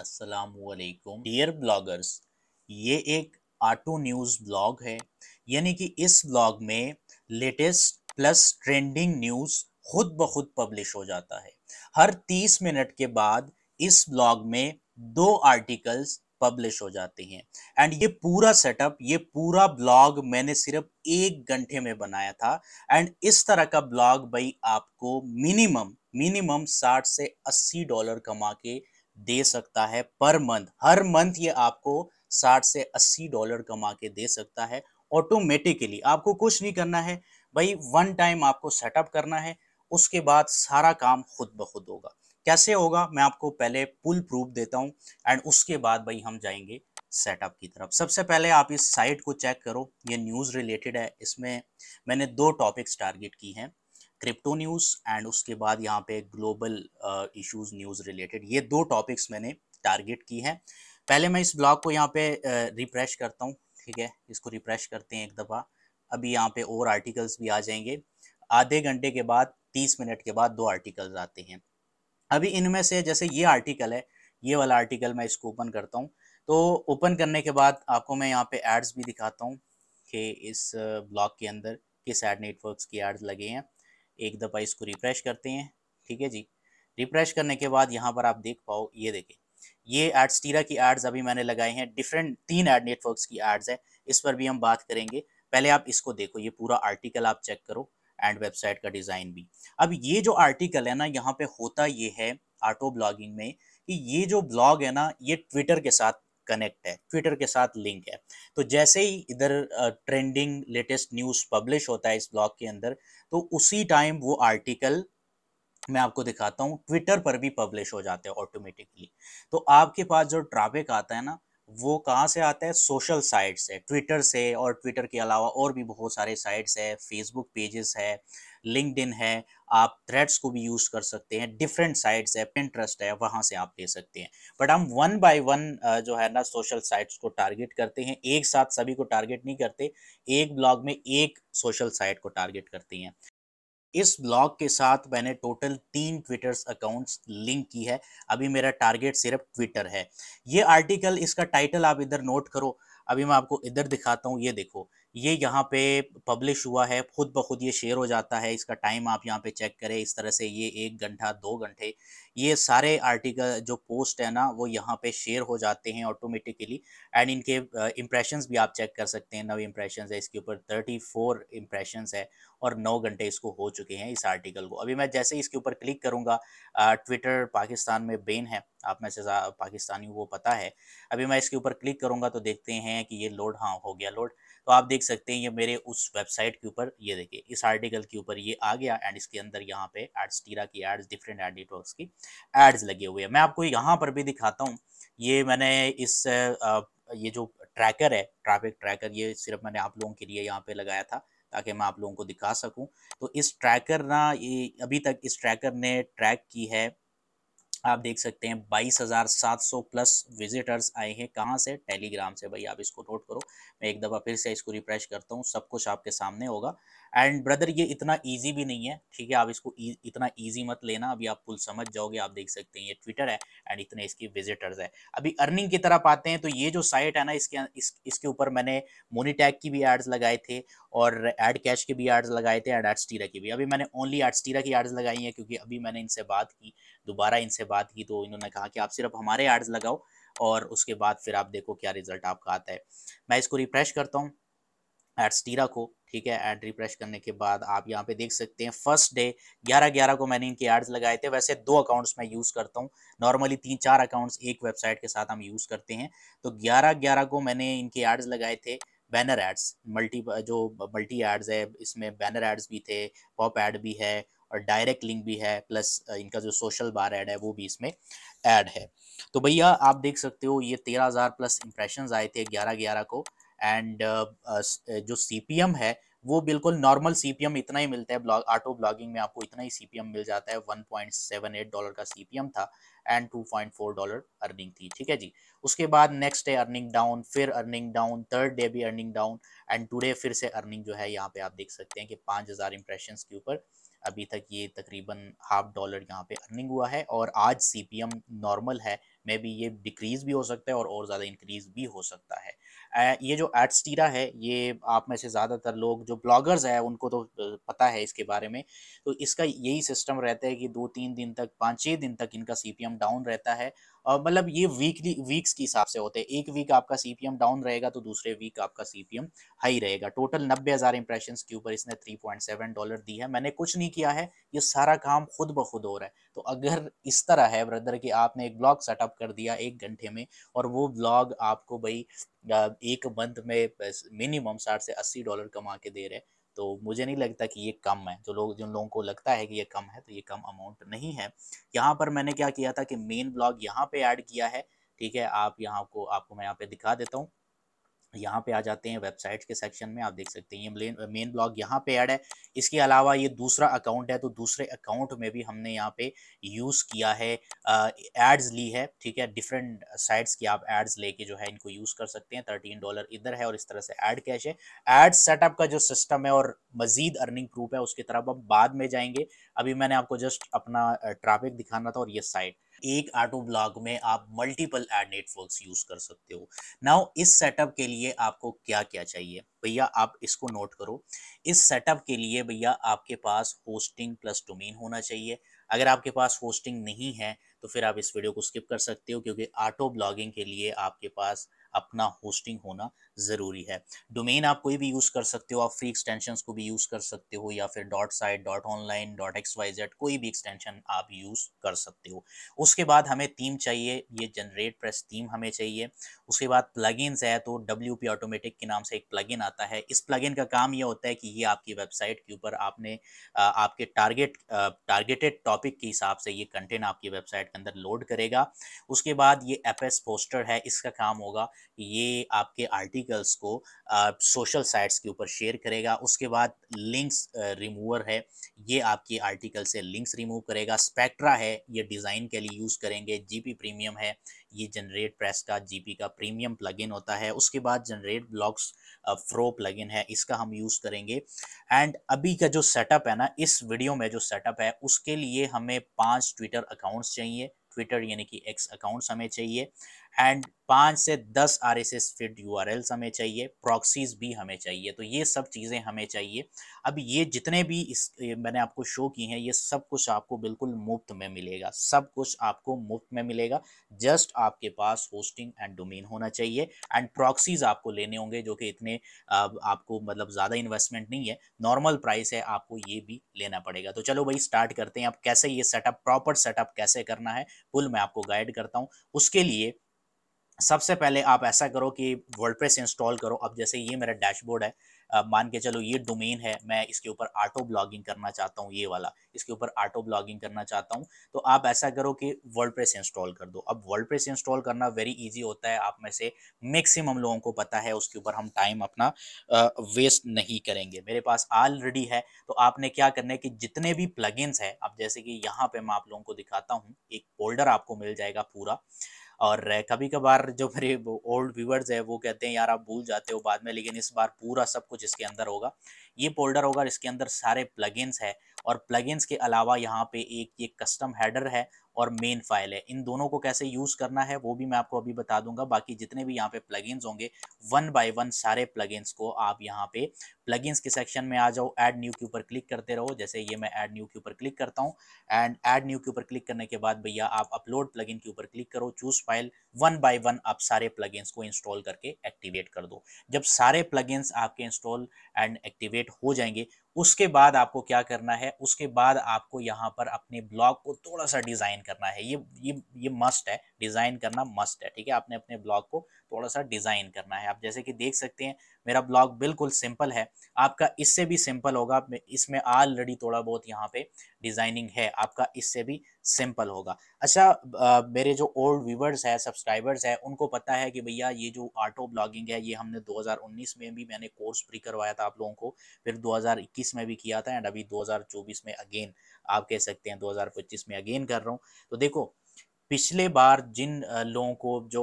असलकुम dear bloggers ये एक ऑटो न्यूज़ ब्लॉग है यानी कि इस ब्लॉग में लेटेस्ट प्लस ट्रेंडिंग न्यूज़ खुद ब खुद पब्लिश हो जाता है हर 30 मिनट के बाद इस ब्लॉग में दो आर्टिकल्स पब्लिश हो जाते हैं एंड ये पूरा सेटअप ये पूरा ब्लॉग मैंने सिर्फ एक घंटे में बनाया था एंड इस तरह का ब्लॉग भाई आपको मिनिमम मिनिमम 60 से 80 डॉलर कमा के दे सकता है पर मंथ हर मंथ ये आपको 60 से 80 डॉलर कमा के दे सकता है ऑटोमेटिकली आपको कुछ नहीं करना है भाई वन टाइम आपको सेटअप करना है उसके बाद सारा काम खुद ब खुद होगा कैसे होगा मैं आपको पहले पुल प्रूफ देता हूँ एंड उसके बाद भाई हम जाएंगे सेटअप की तरफ सबसे पहले आप इस साइट को चेक करो ये न्यूज़ रिलेटेड है इसमें मैंने दो टॉपिक्स टारगेट की हैं क्रिप्टो न्यूज़ एंड उसके बाद यहाँ पे ग्लोबल इश्यूज न्यूज़ रिलेटेड ये दो टॉपिक्स मैंने टारगेट की हैं पहले मैं इस ब्लॉग को यहाँ पे रिफ्रेश करता हूँ ठीक है इसको रिफ्रेश करते हैं एक दफ़ा अभी यहाँ पे और आर्टिकल्स भी आ जाएंगे आधे घंटे के बाद तीस मिनट के बाद दो आर्टिकल्स आते हैं अभी इनमें से जैसे ये आर्टिकल है ये वाला आर्टिकल मैं इसको ओपन करता हूँ तो ओपन करने के बाद आपको मैं यहाँ पे एड्स भी दिखाता हूँ कि इस ब्लॉग के अंदर किस एड नेटवर्क्स की एड्स लगे हैं एक दफ़ा इसको रिफ्रेश करते हैं ठीक है जी रिफ्रेश करने के बाद यहाँ पर आप देख पाओ ये देखें ये एड्स टीरा की एड्स अभी मैंने लगाए हैं डिफरेंट तीन एड नेटवर्क्स की एड्स है इस पर भी हम बात करेंगे पहले आप इसको देखो ये पूरा आर्टिकल आप चेक करो एंड वेबसाइट का डिज़ाइन भी अब ये जो आर्टिकल है ना यहाँ पे होता ये है ऑटो ब्लॉगिंग में कि ये जो ब्लॉग है ना ये ट्विटर के साथ कनेक्ट है ट्विटर के साथ लिंक है तो जैसे ही इधर ट्रेंडिंग लेटेस्ट न्यूज़ पब्लिश होता है इस ब्लॉग के अंदर तो उसी टाइम वो आर्टिकल मैं आपको दिखाता हूँ ट्विटर पर भी पब्लिश हो जाते हैं ऑटोमेटिकली तो आपके पास जो ट्रैफिक आता है ना वो कहाँ से आता है सोशल साइट से ट्विटर से और ट्विटर के अलावा और भी बहुत सारे साइट्स है फेसबुक पेजेस है लिंकड है आप थ्रेड्स को भी यूज़ कर सकते हैं डिफरेंट साइट्स है पिंट्रस्ट है वहाँ से आप ले सकते हैं बट हम वन बाय वन जो है ना सोशल साइट्स को टारगेट करते हैं एक साथ सभी को टारगेट नहीं करते एक ब्लॉग में एक सोशल साइट को टारगेट करते हैं इस ब्लॉग के साथ मैंने टोटल तीन ट्विटर्स अकाउंट्स लिंक की है अभी मेरा टारगेट सिर्फ ट्विटर है ये आर्टिकल इसका टाइटल आप इधर नोट करो अभी मैं आपको इधर दिखाता हूँ ये देखो ये यहाँ पे पब्लिश हुआ है खुद ब खुद ये शेयर हो जाता है इसका टाइम आप यहाँ पे चेक करें इस तरह से ये एक घंटा दो घंटे ये सारे आर्टिकल जो पोस्ट है ना वो यहाँ पे शेयर हो जाते हैं ऑटोमेटिकली एंड इनके इम्प्रेशंस भी आप चेक कर सकते हैं नव इम्प्रेशंस है इसके ऊपर थर्टी फोर इम्प्रेशंस है और नौ घंटे इसको हो चुके हैं इस आर्टिकल को अभी मैं जैसे इसके ऊपर क्लिक करूँगा ट्विटर पाकिस्तान में बेन है आप में से पाकिस्तानी वो पता है अभी मैं इसके ऊपर क्लिक करूँगा तो देखते हैं कि ये लोड हाँ हो गया लोड तो आप देख सकते हैं ये मेरे उस वेबसाइट के ऊपर ये देखिए इस आर्टिकल के ऊपर ये आ गया एंड इसके अंदर यहाँ पे एड्स टीरा की एड्स डिफरेंट एड नेटवर्क की एड्स लगे हुए हैं मैं आपको यहाँ पर भी दिखाता हूँ ये मैंने इस ये जो ट्रैकर है ट्रैफिक ट्रैकर ये सिर्फ मैंने आप लोगों के लिए यहाँ पे लगाया था ताकि मैं आप लोगों को दिखा सकूँ तो इस ट्रैकर ना ये अभी तक इस ट्रैकर ने ट्रैक की है आप देख सकते हैं बाईस हज़ार सात सौ प्लस विजिटर्स आए हैं कहाँ से टेलीग्राम से भाई आप इसको नोट करो मैं एक दफ़ा फिर से इसको रिफ्रेश करता हूँ सब कुछ आपके सामने होगा एंड ब्रदर ये इतना ईजी भी नहीं है ठीक है आप इसको e, इतना ईजी मत लेना अभी आप पुल समझ जाओगे आप देख सकते हैं ये ट्विटर है एंड इतने इसके विजिटर्स है अभी अर्निंग की तरफ आते हैं तो ये जो साइट है ना इसके इस, इसके ऊपर मैंने मोनीटैग की भी एड्स लगाए थे और एड कैश के भी एड्स लगाए थे एड एडस्टीरा की भी अभी मैंने ओनली एडस्टीरा की एड्स लगाई हैं क्योंकि अभी मैंने इनसे बात की दोबारा इनसे बात की तो इन्होंने कहा कि आप सिर्फ हमारे एड्स लगाओ और उसके बाद फिर आप देखो क्या रिजल्ट आपका आता है मैं इसको रिफ्रेश करता हूँ एडस्टीरा को ठीक है एड रिफ्रेश करने के बाद आप यहाँ पे देख सकते हैं फर्स्ट डे ग्यारह ग्यारह को मैंने इनके एड्स लगाए थे वैसे दो अकाउंट्स मैं यूज़ करता हूँ नॉर्मली तीन चार अकाउंट्स एक वेबसाइट के साथ हम यूज़ करते हैं तो ग्यारह ग्यारह को मैंने इनके एड्स लगाए थे बैनर एड्स मल्टी जो मल्टी एड्स है इसमें बैनर एड्स भी थे पॉप एड भी है और डायरेक्ट लिंक भी है प्लस इनका जो सोशल बार ऐड है वो भी इसमें ऐड है तो भैया आप देख सकते हो ये तेरह हज़ार प्लस इंप्रेशन आए थे ग्यारह ग्यारह को एंड uh, uh, uh, जो सी है वो बिल्कुल नॉर्मल सी इतना ही मिलता है ब्लॉग ऑटो ब्लॉगिंग में आपको इतना ही सी मिल जाता है 1.78 डॉलर का सी था एंड 2.4 डॉलर अर्निंग थी ठीक है जी उसके बाद नेक्स्ट डे अर्निंग डाउन फिर अर्निंग डाउन थर्ड डे भी अर्निंग डाउन एंड टुडे फिर से अर्निंग जो है यहाँ पे आप देख सकते हैं कि पाँच हज़ार के ऊपर अभी तक ये तकरीबन हाफ डॉलर यहाँ पे अर्निंग हुआ है और आज सी नॉर्मल है मे बी ये डिक्रीज भी हो सकता है और और ज़्यादा इंक्रीज भी हो सकता है ये जो एडस्टीरा है ये आप में से ज़्यादातर लोग जो ब्लॉगर्स हैं उनको तो पता है इसके बारे में तो इसका यही सिस्टम रहता है कि दो तीन दिन तक पाँच छः दिन तक इनका सी डाउन रहता है और मतलब ये वीकली वीक्स के हिसाब से होते हैं एक वीक आपका सी डाउन रहेगा तो दूसरे वीक आपका सी हाई रहेगा टोटल नब्बे हज़ार इंप्रेशन के ऊपर इसने थ्री डॉलर दी है मैंने कुछ नहीं किया है ये सारा काम खुद ब खुद हो रहा है तो अगर इस तरह है ब्रदर कि आपने एक ब्लॉग सेटअप कर दिया एक घंटे में और वो ब्लॉग आपको भाई एक मंथ में मिनिमम साठ से अस्सी डॉलर कमा के दे रहे तो मुझे नहीं लगता कि ये कम है जो लोग जिन लोगों को लगता है कि ये कम है तो ये कम अमाउंट नहीं है यहाँ पर मैंने क्या किया था कि मेन ब्लॉग यहाँ पे ऐड किया है ठीक है आप यहाँ को आपको मैं यहाँ पे दिखा देता हूँ यहाँ पे आ जाते हैं वेबसाइट के सेक्शन में आप देख सकते हैं ये मेन ब्लॉग यहाँ पे ऐड है इसके अलावा ये दूसरा अकाउंट है तो दूसरे अकाउंट में भी हमने यहाँ पे यूज़ किया है एड्स ली है ठीक है डिफरेंट साइट्स की आप एड्स लेके जो है इनको यूज़ कर सकते हैं थर्टीन डॉलर इधर है और इस तरह से एड कैश है एड सेटअप का जो सिस्टम है और मजीद अर्निंग प्रूफ है उसकी तरफ हम बाद में जाएंगे अभी मैंने आपको जस्ट अपना ट्राफिक दिखाना था और ये साइट एक ऑटो ब्लॉग में आप मल्टीपल एड नेटवर्क्स यूज कर सकते हो नाउ इस सेटअप के लिए आपको क्या क्या चाहिए भैया आप इसको नोट करो इस सेटअप के लिए भैया आपके पास होस्टिंग प्लस डोमेन होना चाहिए अगर आपके पास होस्टिंग नहीं है तो फिर आप इस वीडियो को स्किप कर सकते हो क्योंकि ऑटो ब्लॉगिंग के लिए आपके पास अपना होस्टिंग होना ज़रूरी है डोमेन आप कोई भी यूज़ कर सकते हो आप फ्री एक्सटेंशन को भी यूज़ कर सकते हो या फिर dot site dot online dot X Y Z कोई भी एक्सटेंशन आप यूज़ कर सकते हो उसके बाद हमें थीम चाहिए ये जनरेट प्रेस थीम हमें चाहिए उसके बाद प्लगइन्स है तो डब्ल्यू पी ऑटोमेटिक के नाम से एक प्लगइन आता है इस प्लगइन का काम यह होता है कि ये आपकी वेबसाइट के ऊपर आपने आपके टारगेट टारगेटेड टॉपिक के हिसाब से ये कंटेंट आपकी वेबसाइट के अंदर लोड करेगा उसके बाद ये एफ एस पोस्टर है इसका काम होगा ये आपके आर्टिकल्स को सोशल साइट्स के ऊपर शेयर करेगा उसके बाद लिंक्स रिमूवर है ये आपके आर्टिकल से लिंक्स रिमूव करेगा स्पेक्ट्रा है ये डिज़ाइन के लिए यूज़ करेंगे जीपी प्रीमियम है ये जनरेट प्रेस का जीपी का प्रीमियम प्लगइन होता है उसके बाद जनरेट ब्लॉक्स फ्रो प्लगइन है इसका हम यूज़ करेंगे एंड अभी का जो सेटअप है ना इस वीडियो में जो सेटअप है उसके लिए हमें पांच ट्विटर अकाउंट्स चाहिए ट्विटर यानी कि एक्स अकाउंट्स हमें चाहिए एंड पाँच से दस R S S feed U R Ls हमें चाहिए प्रॉक्सीज भी हमें चाहिए तो ये सब चीज़ें हमें चाहिए अब ये जितने भी इस मैंने आपको शो की हैं ये सब कुछ आपको बिल्कुल मुफ्त में मिलेगा सब कुछ आपको मुफ्त में मिलेगा जस्ट आपके पास होस्टिंग एंड डोमेन होना चाहिए एंड प्रॉक्सीज आपको लेने होंगे जो कि इतने आपको मतलब ज़्यादा इन्वेस्टमेंट नहीं है नॉर्मल प्राइस है आपको ये भी लेना पड़ेगा तो चलो भाई स्टार्ट करते हैं आप कैसे ये सेटअप प्रॉपर सेटअप कैसे करना है फुल मैं आपको गाइड करता हूँ उसके लिए सबसे पहले आप ऐसा करो कि वर्डप्रेस इंस्टॉल करो अब जैसे ये मेरा डैशबोर्ड है मान के चलो ये डोमेन है मैं इसके ऊपर ऑटो ब्लॉगिंग करना चाहता हूँ ये वाला इसके ऊपर ऑटो ब्लॉगिंग करना चाहता हूँ तो आप ऐसा करो कि वर्डप्रेस इंस्टॉल कर दो अब वर्डप्रेस इंस्टॉल करना वेरी इजी होता है आप में से मैक्सिमम लोगों को पता है उसके ऊपर हम टाइम अपना वेस्ट नहीं करेंगे मेरे पास ऑलरेडी है तो आपने क्या करना है कि जितने भी प्लगिन हैं अब जैसे कि यहाँ पर मैं आप लोगों को दिखाता हूँ एक फोल्डर आपको मिल जाएगा पूरा और कभी कभार जो मेरे ओल्ड व्यूवर्स है वो कहते हैं यार आप भूल जाते हो बाद में लेकिन इस बार पूरा सब कुछ इसके अंदर होगा ये फोल्डर होगा इसके अंदर सारे प्लगइन्स है और प्लगइन्स के अलावा यहाँ पे एक ये कस्टम हैडर है और मेन फाइल है इन दोनों को कैसे यूज़ करना है वो भी मैं आपको अभी बता दूंगा बाकी जितने भी यहाँ पे प्लगइन्स होंगे वन बाय वन सारे प्लगइन्स को आप यहाँ पे प्लगइन्स के सेक्शन में आ जाओ ऐड न्यू के ऊपर क्लिक करते रहो जैसे ये मैं ऐड न्यू के ऊपर क्लिक करता हूँ एंड ऐड न्यू के ऊपर क्लिक करने के बाद भैया आप अपलोड प्लग के ऊपर क्लिक करो choose file one by one आप सारे प्लगइन्स को इंस्टॉल करके एक्टिवेट कर दो जब सारे प्लगइन्स आपके इंस्टॉल एंड एक्टिवेट हो जाएंगे उसके बाद आपको क्या करना है उसके बाद आपको यहाँ पर अपने ब्लॉग को थोड़ा सा डिज़ाइन करना है ये ये ये मस्ट है डिज़ाइन करना मस्ट है ठीक है आपने अपने ब्लॉग को थोड़ा सा डिज़ाइन करना है आप जैसे कि देख सकते हैं मेरा ब्लॉग बिल्कुल सिंपल है आपका इससे भी सिंपल होगा इसमें ऑलरेडी थोड़ा बहुत यहाँ पे डिज़ाइनिंग है आपका इससे भी सिंपल होगा अच्छा आ, मेरे जो ओल्ड व्यूवर्स है सब्सक्राइबर्स है उनको पता है कि भैया ये जो ऑटो ब्लॉगिंग है ये हमने 2019 में भी मैंने कोर्स फ्री करवाया था आप लोगों को फिर 2021 में भी किया था एंड अभी 2024 में अगेन आप कह सकते हैं 2025 में अगेन कर रहा हूँ तो देखो पिछले बार जिन लोगों को जो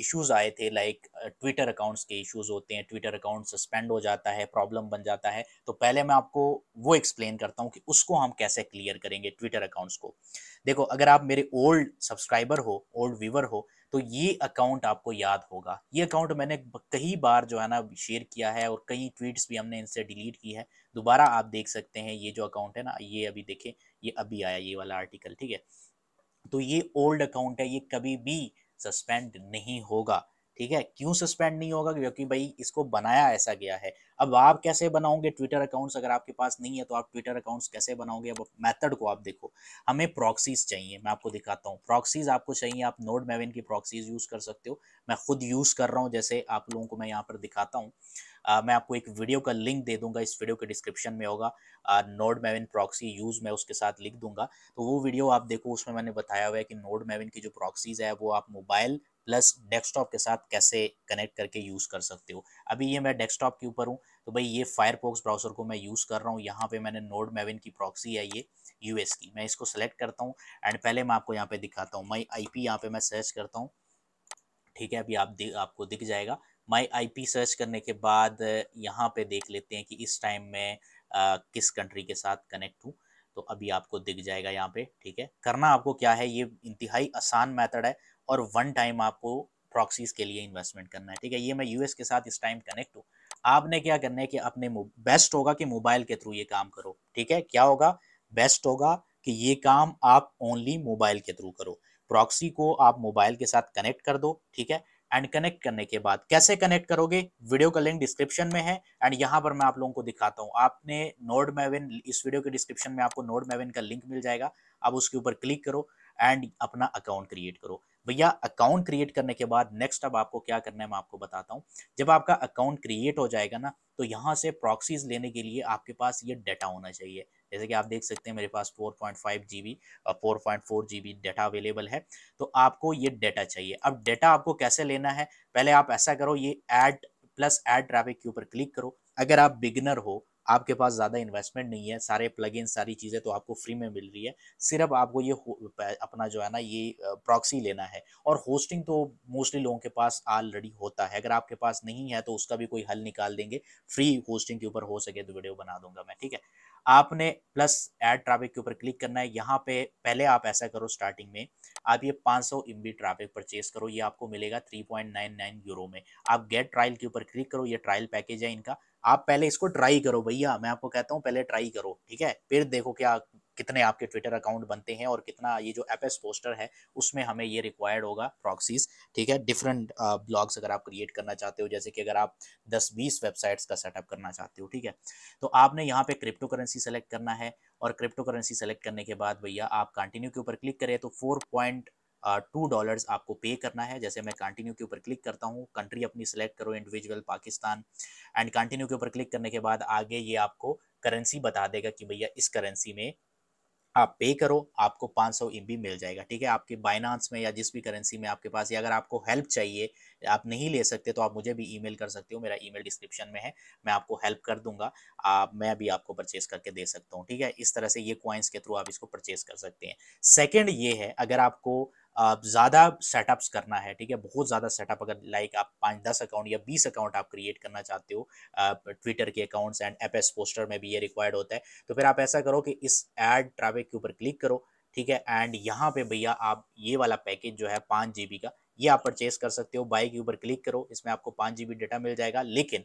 इश्यूज आए थे लाइक ट्विटर अकाउंट्स के इश्यूज होते हैं ट्विटर अकाउंट सस्पेंड हो जाता है प्रॉब्लम बन जाता है तो पहले मैं आपको वो एक्सप्लेन करता हूँ कि उसको हम कैसे क्लियर करेंगे ट्विटर अकाउंट्स को देखो अगर आप मेरे ओल्ड सब्सक्राइबर हो ओल्ड व्यूवर हो तो ये अकाउंट आपको याद होगा ये अकाउंट मैंने कई बार जो है ना शेयर किया है और कई ट्वीट्स भी हमने इनसे डिलीट की है दोबारा आप देख सकते हैं ये जो अकाउंट है ना ये अभी देखें ये अभी आया ये वाला आर्टिकल ठीक है तो ये ओल्ड अकाउंट है ये कभी भी सस्पेंड नहीं होगा ठीक है क्यों सस्पेंड नहीं होगा क्योंकि भाई इसको बनाया ऐसा गया है अब आप कैसे बनाओगे ट्विटर अकाउंट्स अगर आपके पास नहीं है तो आप ट्विटर अकाउंट्स कैसे बनाओगे अब मेथड को आप देखो हमें प्रॉक्सीज चाहिए मैं आपको दिखाता हूँ प्रॉक्सीज आपको चाहिए आप नोड मेवन की प्रॉक्सीज यूज़ कर सकते हो मैं खुद यूज़ कर रहा हूँ जैसे आप लोगों को मैं यहाँ पर दिखाता हूँ आ, मैं आपको एक वीडियो का लिंक दे दूंगा इस वीडियो के डिस्क्रिप्शन में होगा नोड मेविन प्रॉक्सी यूज़ मैं उसके साथ लिख दूंगा तो वो वीडियो आप देखो उसमें मैंने बताया हुआ है कि नोड मेविन की जो प्रॉक्सीज़ है वो आप मोबाइल प्लस डेस्कटॉप के साथ कैसे कनेक्ट करके यूज़ कर सकते हो अभी ये मैं डेस्कटॉप के ऊपर हूँ तो भाई ये फायरफॉक्स ब्राउज़र को मैं यूज़ कर रहा हूँ यहाँ पे मैंने नोड मेविन की प्रॉक्सी है ये यूएस की मैं इसको सेलेक्ट करता हूँ एंड पहले मैं आपको यहाँ पे दिखाता हूँ मैं आईपी यहाँ पे मैं सर्च करता हूँ ठीक है अभी आप दि, आपको दिख जाएगा माय आईपी सर्च करने के बाद यहाँ पे देख लेते हैं कि इस टाइम में आ, किस कंट्री के साथ कनेक्ट हूँ तो अभी आपको दिख जाएगा यहाँ पे ठीक है करना आपको क्या है ये इंतहाई आसान मैथड है और वन टाइम आपको प्रॉक्सीज के लिए इन्वेस्टमेंट करना है ठीक है ये मैं यूएस के साथ इस टाइम कनेक्ट हूँ आपने क्या करना है कि अपने बेस्ट होगा कि मोबाइल के थ्रू ये काम करो ठीक है क्या होगा बेस्ट होगा कि ये काम आप ओनली मोबाइल के थ्रू करो प्रॉक्सी को आप मोबाइल के साथ कनेक्ट कर दो ठीक है एंड कनेक्ट करने के बाद कैसे कनेक्ट करोगे वीडियो का लिंक डिस्क्रिप्शन में है एंड यहाँ पर मैं आप लोगों को दिखाता हूँ आपने नोड मेविन इस वीडियो के डिस्क्रिप्शन में आपको नोड मेविन का लिंक मिल जाएगा आप उसके ऊपर क्लिक करो एंड अपना अकाउंट क्रिएट करो भैया अकाउंट क्रिएट करने के बाद नेक्स्ट अब आपको क्या करना है मैं आपको बताता हूँ जब आपका अकाउंट क्रिएट हो जाएगा ना तो यहाँ से प्रॉक्सीज लेने के लिए आपके पास ये डाटा होना चाहिए जैसे कि आप देख सकते हैं मेरे पास 4.5 point five G B four point four G B data available है तो आपको ये डेटा चाहिए अब डेटा आपको कैसे लेना है पहले आप ऐसा करो ये एड प्लस एड ट्रैफिक के ऊपर क्लिक करो अगर आप बिगनर हो आपके पास ज़्यादा इन्वेस्टमेंट नहीं है सारे प्लग इन सारी चीज़ें तो आपको फ्री में मिल रही है सिर्फ आपको ये अपना जो है ना ये प्रॉक्सी लेना है और होस्टिंग तो मोस्टली लोगों के पास ऑलरेडी होता है अगर आपके पास नहीं है तो उसका भी कोई हल निकाल देंगे फ्री होस्टिंग के ऊपर हो सके तो वीडियो बना दूंगा मैं ठीक है आपने प्लस एड ट्रैफिक के ऊपर क्लिक करना है यहाँ पे पहले आप ऐसा करो स्टार्टिंग में आप ये 500 सौ एम ट्रैफिक परचेज करो ये आपको मिलेगा 3.99 यूरो में आप गेट ट्रायल के ऊपर क्लिक करो ये ट्रायल पैकेज है इनका आप पहले इसको ट्राई करो भैया मैं आपको कहता हूँ पहले ट्राई करो ठीक है फिर देखो क्या कितने आपके ट्विटर अकाउंट बनते हैं और कितना ये जो एप पोस्टर है उसमें हमें ये रिक्वायर्ड होगा प्रॉक्सीज ठीक है डिफरेंट ब्लॉग्स uh, अगर आप क्रिएट करना चाहते हो जैसे कि अगर आप दस बीस वेबसाइट्स का सेटअप करना चाहते हो ठीक है तो आपने यहाँ पे क्रिप्टो करेंसी सेलेक्ट करना है और क्रिप्टो करेंसी सेलेक्ट करने के बाद भैया आप कंटिन्यू के ऊपर क्लिक करें तो फोर पॉइंट टू डॉलर्स आपको पे करना है जैसे मैं कंटिन्यू के ऊपर क्लिक करता हूँ कंट्री अपनी सेलेक्ट करो इंडिविजुअल पाकिस्तान एंड कंटिन्यू के ऊपर क्लिक करने के बाद आगे ये आपको करेंसी बता देगा कि भैया इस करेंसी में आप पे करो आपको 500 सौ मिल जाएगा ठीक है आपके बाइनांस में या जिस भी करेंसी में आपके पास या अगर आपको हेल्प चाहिए आप नहीं ले सकते तो आप मुझे भी ईमेल कर सकते हो मेरा ईमेल डिस्क्रिप्शन में है मैं आपको हेल्प कर दूंगा आप मैं भी आपको परचेस करके दे सकता हूँ ठीक है इस तरह से ये कॉइन्स के थ्रू आप इसको परचेस कर सकते हैं सेकेंड ये है अगर आपको ज़्यादा सेटअप्स करना है ठीक है बहुत ज़्यादा सेटअप अगर लाइक आप पाँच दस अकाउंट या बीस अकाउंट आप क्रिएट करना चाहते हो ट्विटर के accounts and app s poster में भी ये रिक्वायर्ड होता है तो फिर आप ऐसा करो कि इस एड ट्रैफिक के ऊपर क्लिक करो ठीक है एंड यहाँ पे भैया आप ये वाला पैकेज जो है पाँच जी का ये आप परचेज कर सकते हो बाई के ऊपर क्लिक करो इसमें आपको पाँच जी डेटा मिल जाएगा लेकिन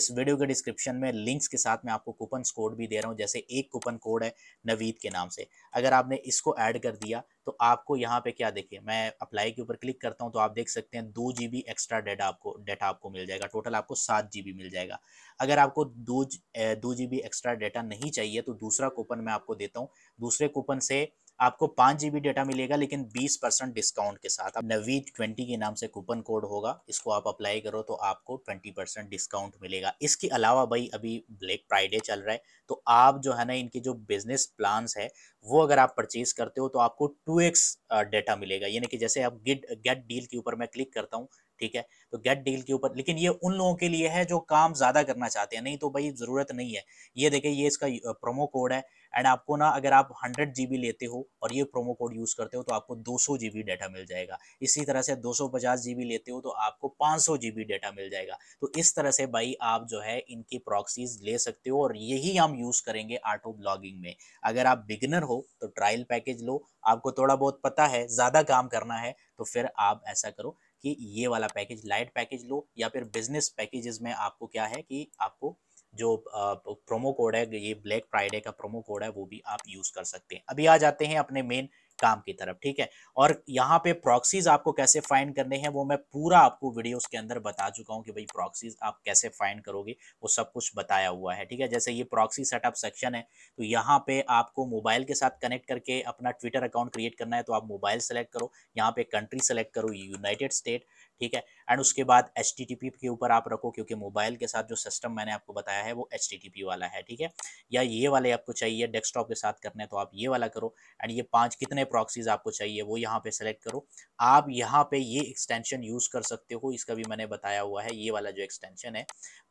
इस वीडियो के डिस्क्रिप्शन में लिंक्स के साथ मैं आपको कूपन कोड भी दे रहा हूँ जैसे एक कूपन कोड है नवीद के नाम से अगर आपने इसको ऐड कर दिया तो आपको यहाँ पे क्या देखिए मैं अप्लाई के ऊपर क्लिक करता हूँ तो आप देख सकते हैं दो जी बी एक्स्ट्रा डेटा आपको डेटा आपको मिल जाएगा टोटल आपको सात जी बी मिल जाएगा अगर आपको दो GB G B extra data नहीं चाहिए तो दूसरा कूपन मैं आपको देता हूँ दूसरे कूपन से आपको पाँच जी डेटा मिलेगा लेकिन बीस परसेंट डिस्काउंट के साथ अब नवीद ट्वेंटी के नाम से कूपन कोड होगा इसको आप अप्लाई करो तो आपको ट्वेंटी परसेंट डिस्काउंट मिलेगा इसके अलावा भाई अभी ब्लैक फ्राइडे चल रहा है तो आप जो है ना इनके जो बिजनेस प्लान्स है वो अगर आप परचेज करते हो तो आपको टू एक्स डेटा मिलेगा यानी कि जैसे आप गेट गेट डील के ऊपर मैं क्लिक करता हूँ ठीक है तो गेट डील के ऊपर लेकिन ये उन लोगों के लिए है जो काम ज़्यादा करना चाहते हैं नहीं तो भाई ज़रूरत नहीं है ये देखिए ये इसका प्रोमो कोड है एंड आपको ना अगर आप हंड्रेड जी लेते हो और ये प्रोमो कोड यूज़ करते हो तो आपको दो सौ डाटा मिल जाएगा इसी तरह से दो सौ लेते हो तो आपको पाँच सौ डाटा मिल जाएगा तो इस तरह से भाई आप जो है इनकी प्रॉक्सीज ले सकते हो और यही हम यूज़ करेंगे ऑटो ब्लॉगिंग में अगर आप बिगनर हो तो ट्रायल पैकेज लो आपको थोड़ा बहुत पता है ज़्यादा काम करना है तो फिर आप ऐसा करो कि ये वाला पैकेज लाइट पैकेज लो या फिर बिजनेस पैकेजेस में आपको क्या है कि आपको जो प्रोमो कोड है ये ब्लैक फ्राइडे का प्रोमो कोड है वो भी आप यूज़ कर सकते हैं अभी आ जाते हैं अपने मेन काम की तरफ ठीक है और यहाँ पे प्रॉक्सीज आपको कैसे फाइंड करने हैं वो मैं पूरा आपको वीडियोस के अंदर बता चुका हूँ कि भाई प्रॉक्सीज आप कैसे फाइंड करोगे वो सब कुछ बताया हुआ है ठीक है जैसे ये प्रॉक्सी सेटअप सेक्शन है तो यहाँ पे आपको मोबाइल के साथ कनेक्ट करके अपना ट्विटर अकाउंट क्रिएट करना है तो आप मोबाइल सेलेक्ट करो यहाँ पे कंट्री सेलेक्ट करो यूनाइटेड स्टेट ठीक है एंड उसके बाद एच के ऊपर आप रखो क्योंकि मोबाइल के साथ जो सिस्टम मैंने आपको बताया है वो एच वाला है ठीक है या ये वाले आपको चाहिए डेस्कटॉप के साथ करने तो आप ये वाला करो एंड ये पांच कितने प्रॉक्सीज आपको चाहिए वो यहाँ पे सेलेक्ट करो आप यहाँ पे ये एक्सटेंशन यूज़ कर सकते हो इसका भी मैंने बताया हुआ है ये वाला जो एक्सटेंशन है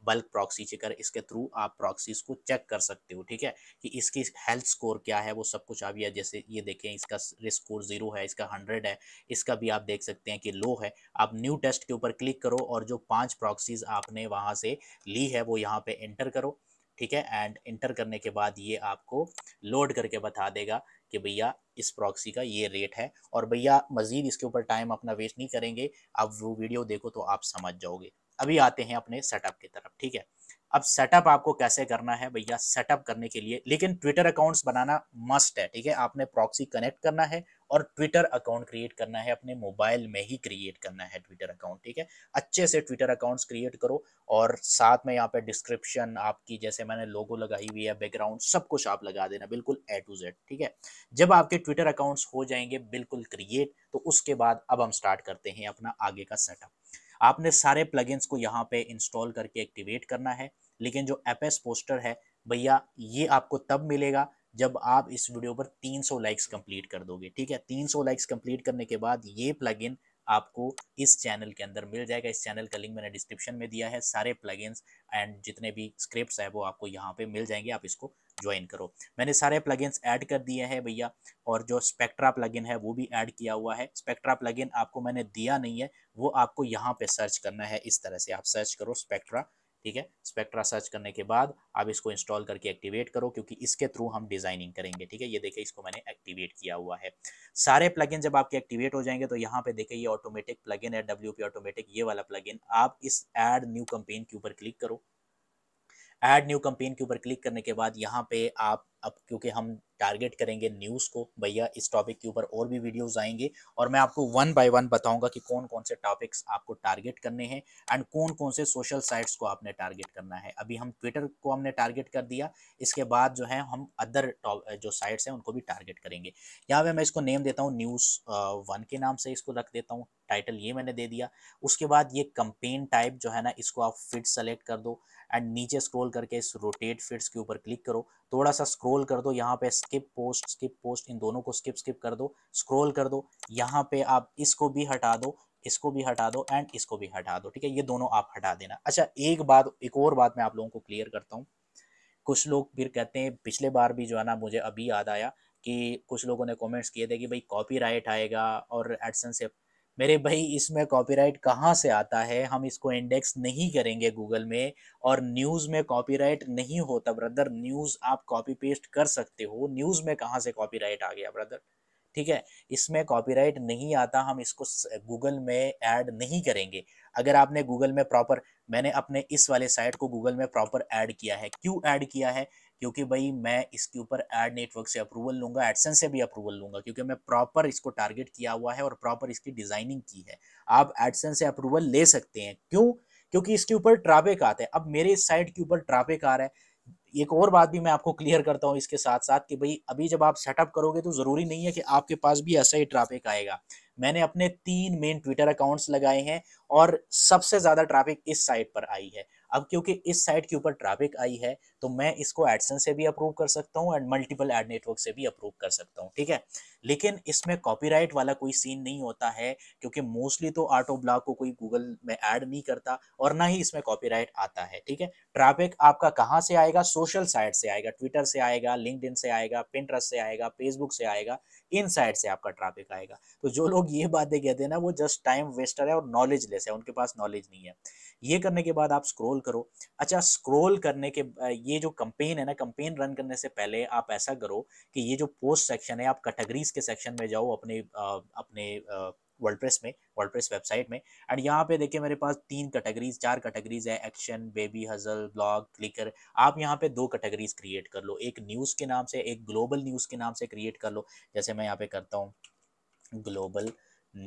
बल्क प्रॉक्सी चेकर इसके थ्रू आप प्रॉक्सीज को चेक कर सकते हो ठीक है कि इसकी हेल्थ स्कोर क्या है वो सब कुछ आप या जैसे ये देखें इसका रिस्क स्कोर जीरो है इसका हंड्रेड है इसका भी आप देख सकते हैं कि लो है आप न्यू टेस्ट के ऊपर क्लिक करो और जो पांच प्रॉक्सीज आपने वहां से ली है वो यहां पे एंटर करो ठीक है एंड इंटर करने के बाद ये आपको लोड करके बता देगा कि भैया इस प्रॉक्सी का ये रेट है और भैया मज़ीद इसके ऊपर टाइम अपना वेस्ट नहीं करेंगे अब वो वीडियो देखो तो आप समझ जाओगे अभी आते हैं अपने सेटअप की तरफ ठीक है अब सेटअप आपको कैसे करना है भैया सेटअप करने के लिए लेकिन ट्विटर अकाउंट्स बनाना मस्ट है ठीक है आपने प्रॉक्सी कनेक्ट करना है और ट्विटर अकाउंट क्रिएट करना है अपने मोबाइल में ही क्रिएट करना है ट्विटर अकाउंट ठीक है अच्छे से ट्विटर अकाउंट्स क्रिएट करो और साथ में यहाँ पे डिस्क्रिप्शन आपकी जैसे मैंने लोगो लगाई हुई है बैकग्राउंड सब कुछ आप लगा देना बिल्कुल ए टू जेड ठीक है जब आपके ट्विटर अकाउंट्स हो जाएंगे बिल्कुल क्रिएट तो उसके बाद अब हम स्टार्ट करते हैं अपना आगे का सेटअप आपने सारे प्लगइन्स को यहाँ पे इंस्टॉल करके एक्टिवेट करना है लेकिन जो एपेस पोस्टर है भैया ये आपको तब मिलेगा जब आप इस वीडियो पर 300 लाइक्स कंप्लीट कर दोगे ठीक है 300 लाइक्स कंप्लीट करने के बाद ये प्लगइन आपको इस चैनल के अंदर मिल जाएगा इस चैनल का लिंक मैंने डिस्क्रिप्शन में दिया है सारे प्लगइन्स एंड जितने भी स्क्रिप्ट है वो आपको यहाँ पे मिल जाएंगे आप इसको ज्वाइन करो मैंने सारे प्लगइन्स ऐड कर दिए हैं भैया और जो स्पेक्ट्रा प्लगइन है वो भी ऐड किया हुआ है स्पेक्ट्रा प्लगइन आपको मैंने दिया नहीं है वो आपको यहाँ पे सर्च करना है इस तरह से आप सर्च करो स्पेक्ट्रा ठीक है स्पेक्ट्रा सर्च करने के बाद आप इसको इंस्टॉल करके एक्टिवेट करो क्योंकि इसके थ्रू हम डिजाइनिंग करेंगे ठीक है ये देखिए इसको मैंने एक्टिवेट किया हुआ है सारे प्लगइन जब आपके एक्टिवेट हो जाएंगे तो यहाँ पे देखिए ये ऑटोमेटिक प्लगइन है डब्ल्यू पी ऑटोमेटिक ये वाला प्लग आप इस एड न्यू कंपेन के ऊपर क्लिक करो एड न्यू कंपेन के ऊपर क्लिक करने के बाद यहाँ पे आप अब क्योंकि हम टारगेट करेंगे न्यूज़ को भैया इस टॉपिक के ऊपर और भी वीडियोस आएंगे और मैं आपको वन बाय वन बताऊंगा कि कौन कौन से टॉपिक्स आपको टारगेट करने हैं एंड कौन कौन से सोशल साइट्स को आपने टारगेट करना है अभी हम ट्विटर को हमने टारगेट कर दिया इसके बाद जो है हम अदर जो साइट्स हैं उनको भी टारगेट करेंगे यहाँ पे मैं इसको नेम देता हूँ न्यूज़ वन के नाम से इसको रख देता हूँ टाइटल ये मैंने दे दिया उसके बाद ये कंपेन टाइप जो है ना इसको आप फिट सेलेक्ट कर दो एंड नीचे स्क्रॉल करके इस रोटेट फिट्स के ऊपर क्लिक करो थोड़ा सा स्क्रॉल कर दो यहाँ पे स्किप पोस्ट स्किप पोस्ट इन दोनों को स्किप स्किप कर दो स्क्रॉल कर दो यहाँ पे आप इसको भी हटा दो इसको भी हटा दो एंड इसको भी हटा दो ठीक है ये दोनों आप हटा देना अच्छा एक बात एक और बात मैं आप लोगों को क्लियर करता हूँ कुछ लोग फिर कहते हैं पिछले बार भी जो है ना मुझे अभी याद आया कि कुछ लोगों ने कमेंट्स किए थे कि भाई कॉपीराइट आएगा और एडसन से मेरे भाई इसमें कॉपीराइट कहाँ से आता है हम इसको इंडेक्स नहीं करेंगे गूगल में और न्यूज़ में कॉपीराइट नहीं होता ब्रदर न्यूज़ आप कॉपी पेस्ट कर सकते हो न्यूज़ में कहाँ से कॉपीराइट आ गया ब्रदर ठीक है इसमें कॉपीराइट नहीं आता हम इसको गूगल में ऐड नहीं करेंगे अगर आपने गूगल में प्रॉपर मैंने अपने इस वाले साइट को गूगल में प्रॉपर ऐड किया है क्यों ऐड किया है क्योंकि भाई मैं इसके ऊपर एड नेटवर्क से अप्रूवल लूंगा एडसन से भी अप्रूवल लूंगा क्योंकि मैं प्रॉपर इसको टारगेट किया हुआ है और प्रॉपर इसकी डिज़ाइनिंग की है आप एडसन से अप्रूवल ले सकते हैं क्यों क्योंकि इसके ऊपर ट्राफिक आता है अब मेरे इस साइड के ऊपर ट्राफिक आ रहा है एक और बात भी मैं आपको क्लियर करता हूँ इसके साथ साथ कि भाई अभी जब आप सेटअप करोगे तो ज़रूरी नहीं है कि आपके पास भी ऐसा ही ट्रैफिक आएगा मैंने अपने तीन मेन ट्विटर अकाउंट्स लगाए हैं और सबसे ज़्यादा ट्रैफिक इस साइट पर आई है अब क्योंकि इस साइट के ऊपर ट्रैफिक आई है तो मैं इसको एडसन से भी अप्रूव कर सकता हूँ एंड मल्टीपल एड नेटवर्क से भी अप्रूव कर सकता हूँ ठीक है लेकिन इसमें कॉपीराइट वाला कोई सीन नहीं होता है क्योंकि मोस्टली तो ऑटो ब्लॉक को कोई गूगल में ऐड नहीं करता और ना ही इसमें कॉपीराइट आता है ठीक है ट्रैफिक आपका कहाँ से आएगा सोशल साइट से आएगा ट्विटर से आएगा लिंकड से आएगा पिंट्रस से आएगा फेसबुक से आएगा इन साइड से आपका ट्रैफिक आएगा तो जो लोग ये बातें कहते हैं ना वो जस्ट टाइम वेस्टर है और नॉलेज लेस है उनके पास नॉलेज नहीं है ये करने के बाद आप स्क्रोल करो अच्छा स्क्रोल करने के ये जो कंपेन है ना कंपेन रन करने से पहले आप ऐसा करो कि ये जो पोस्ट सेक्शन है आप कैटेगरीज के सेक्शन में जाओ अपने अपने वर्ल्डप्रेस में वर्ल्डप्रेस वेबसाइट में एंड यहाँ पे देखिए मेरे पास तीन कैटेगरीज चार कैटेगरीज है action baby hazel blog clicker आप यहाँ पे दो कैटेगरीज क्रिएट कर लो एक न्यूज़ के नाम से एक ग्लोबल न्यूज़ के नाम से क्रिएट कर लो जैसे मैं यहाँ पे करता हूँ ग्लोबल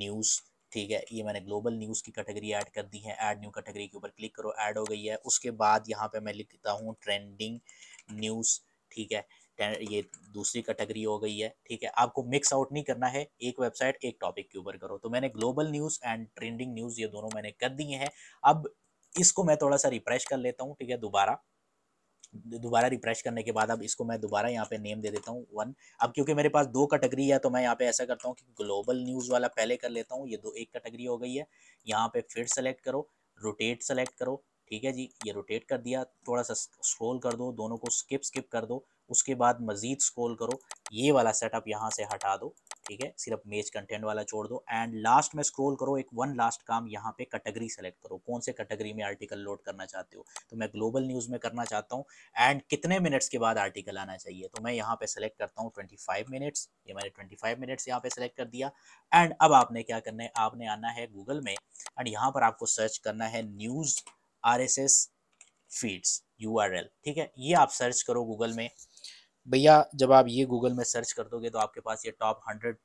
न्यूज़ ठीक है ये मैंने ग्लोबल न्यूज़ की कैटेगरी ऐड कर दी है ऐड न्यू कैटेगरी के ऊपर क्लिक करो ऐड हो गई है उसके बाद यहाँ पे मैं लिखता हूँ ट्रेंडिंग न्यूज़ ठीक है ये दूसरी कैटेगरी हो गई है ठीक है आपको मिक्स आउट नहीं करना है एक वेबसाइट एक टॉपिक के ऊपर करो तो मैंने global news and trending news ये दोनों मैंने कर दिए हैं अब इसको मैं थोड़ा सा रिफ्रेश कर लेता हूँ ठीक है दोबारा दोबारा रिफ्रेश करने के बाद अब इसको मैं दोबारा यहाँ पे नेम दे देता हूँ वन अब क्योंकि मेरे पास दो कैटेगरी है तो मैं यहाँ पे ऐसा करता हूँ कि ग्लोबल न्यूज़ वाला पहले कर लेता हूँ ये दो एक कैटेगरी हो गई है यहाँ पे फिर सेलेक्ट करो रोटेट सेलेक्ट करो ठीक है जी ये रोटेट कर दिया थोड़ा सा स्क्रोल कर दो दोनों को स्किप स्किप कर दो उसके बाद मज़ीद स्क्रोल करो ये वाला सेटअप यहाँ से हटा दो ठीक है सिर्फ मेज कंटेंट वाला छोड़ दो एंड लास्ट में स्क्रॉल करो एक वन लास्ट काम यहाँ पे कैटेगरी सेलेक्ट करो कौन से कैटेगरी में आर्टिकल लोड करना चाहते हो तो मैं ग्लोबल न्यूज़ में करना चाहता हूँ एंड कितने मिनट्स के बाद आर्टिकल आना चाहिए तो मैं यहाँ पे सेलेक्ट करता हूँ ट्वेंटी फाइव मिनट्स ये मैंने ट्वेंटी फाइव मिनट्स यहाँ पे सेलेक्ट कर दिया एंड अब आपने क्या करना है आपने आना है गूगल में एंड यहाँ पर आपको सर्च करना है न्यूज़ आर फीड्स यू ठीक है ये आप सर्च करो गूगल में भैया जब आप ये गूगल में सर्च कर दोगे तो आपके पास ये टॉप हंड्रेड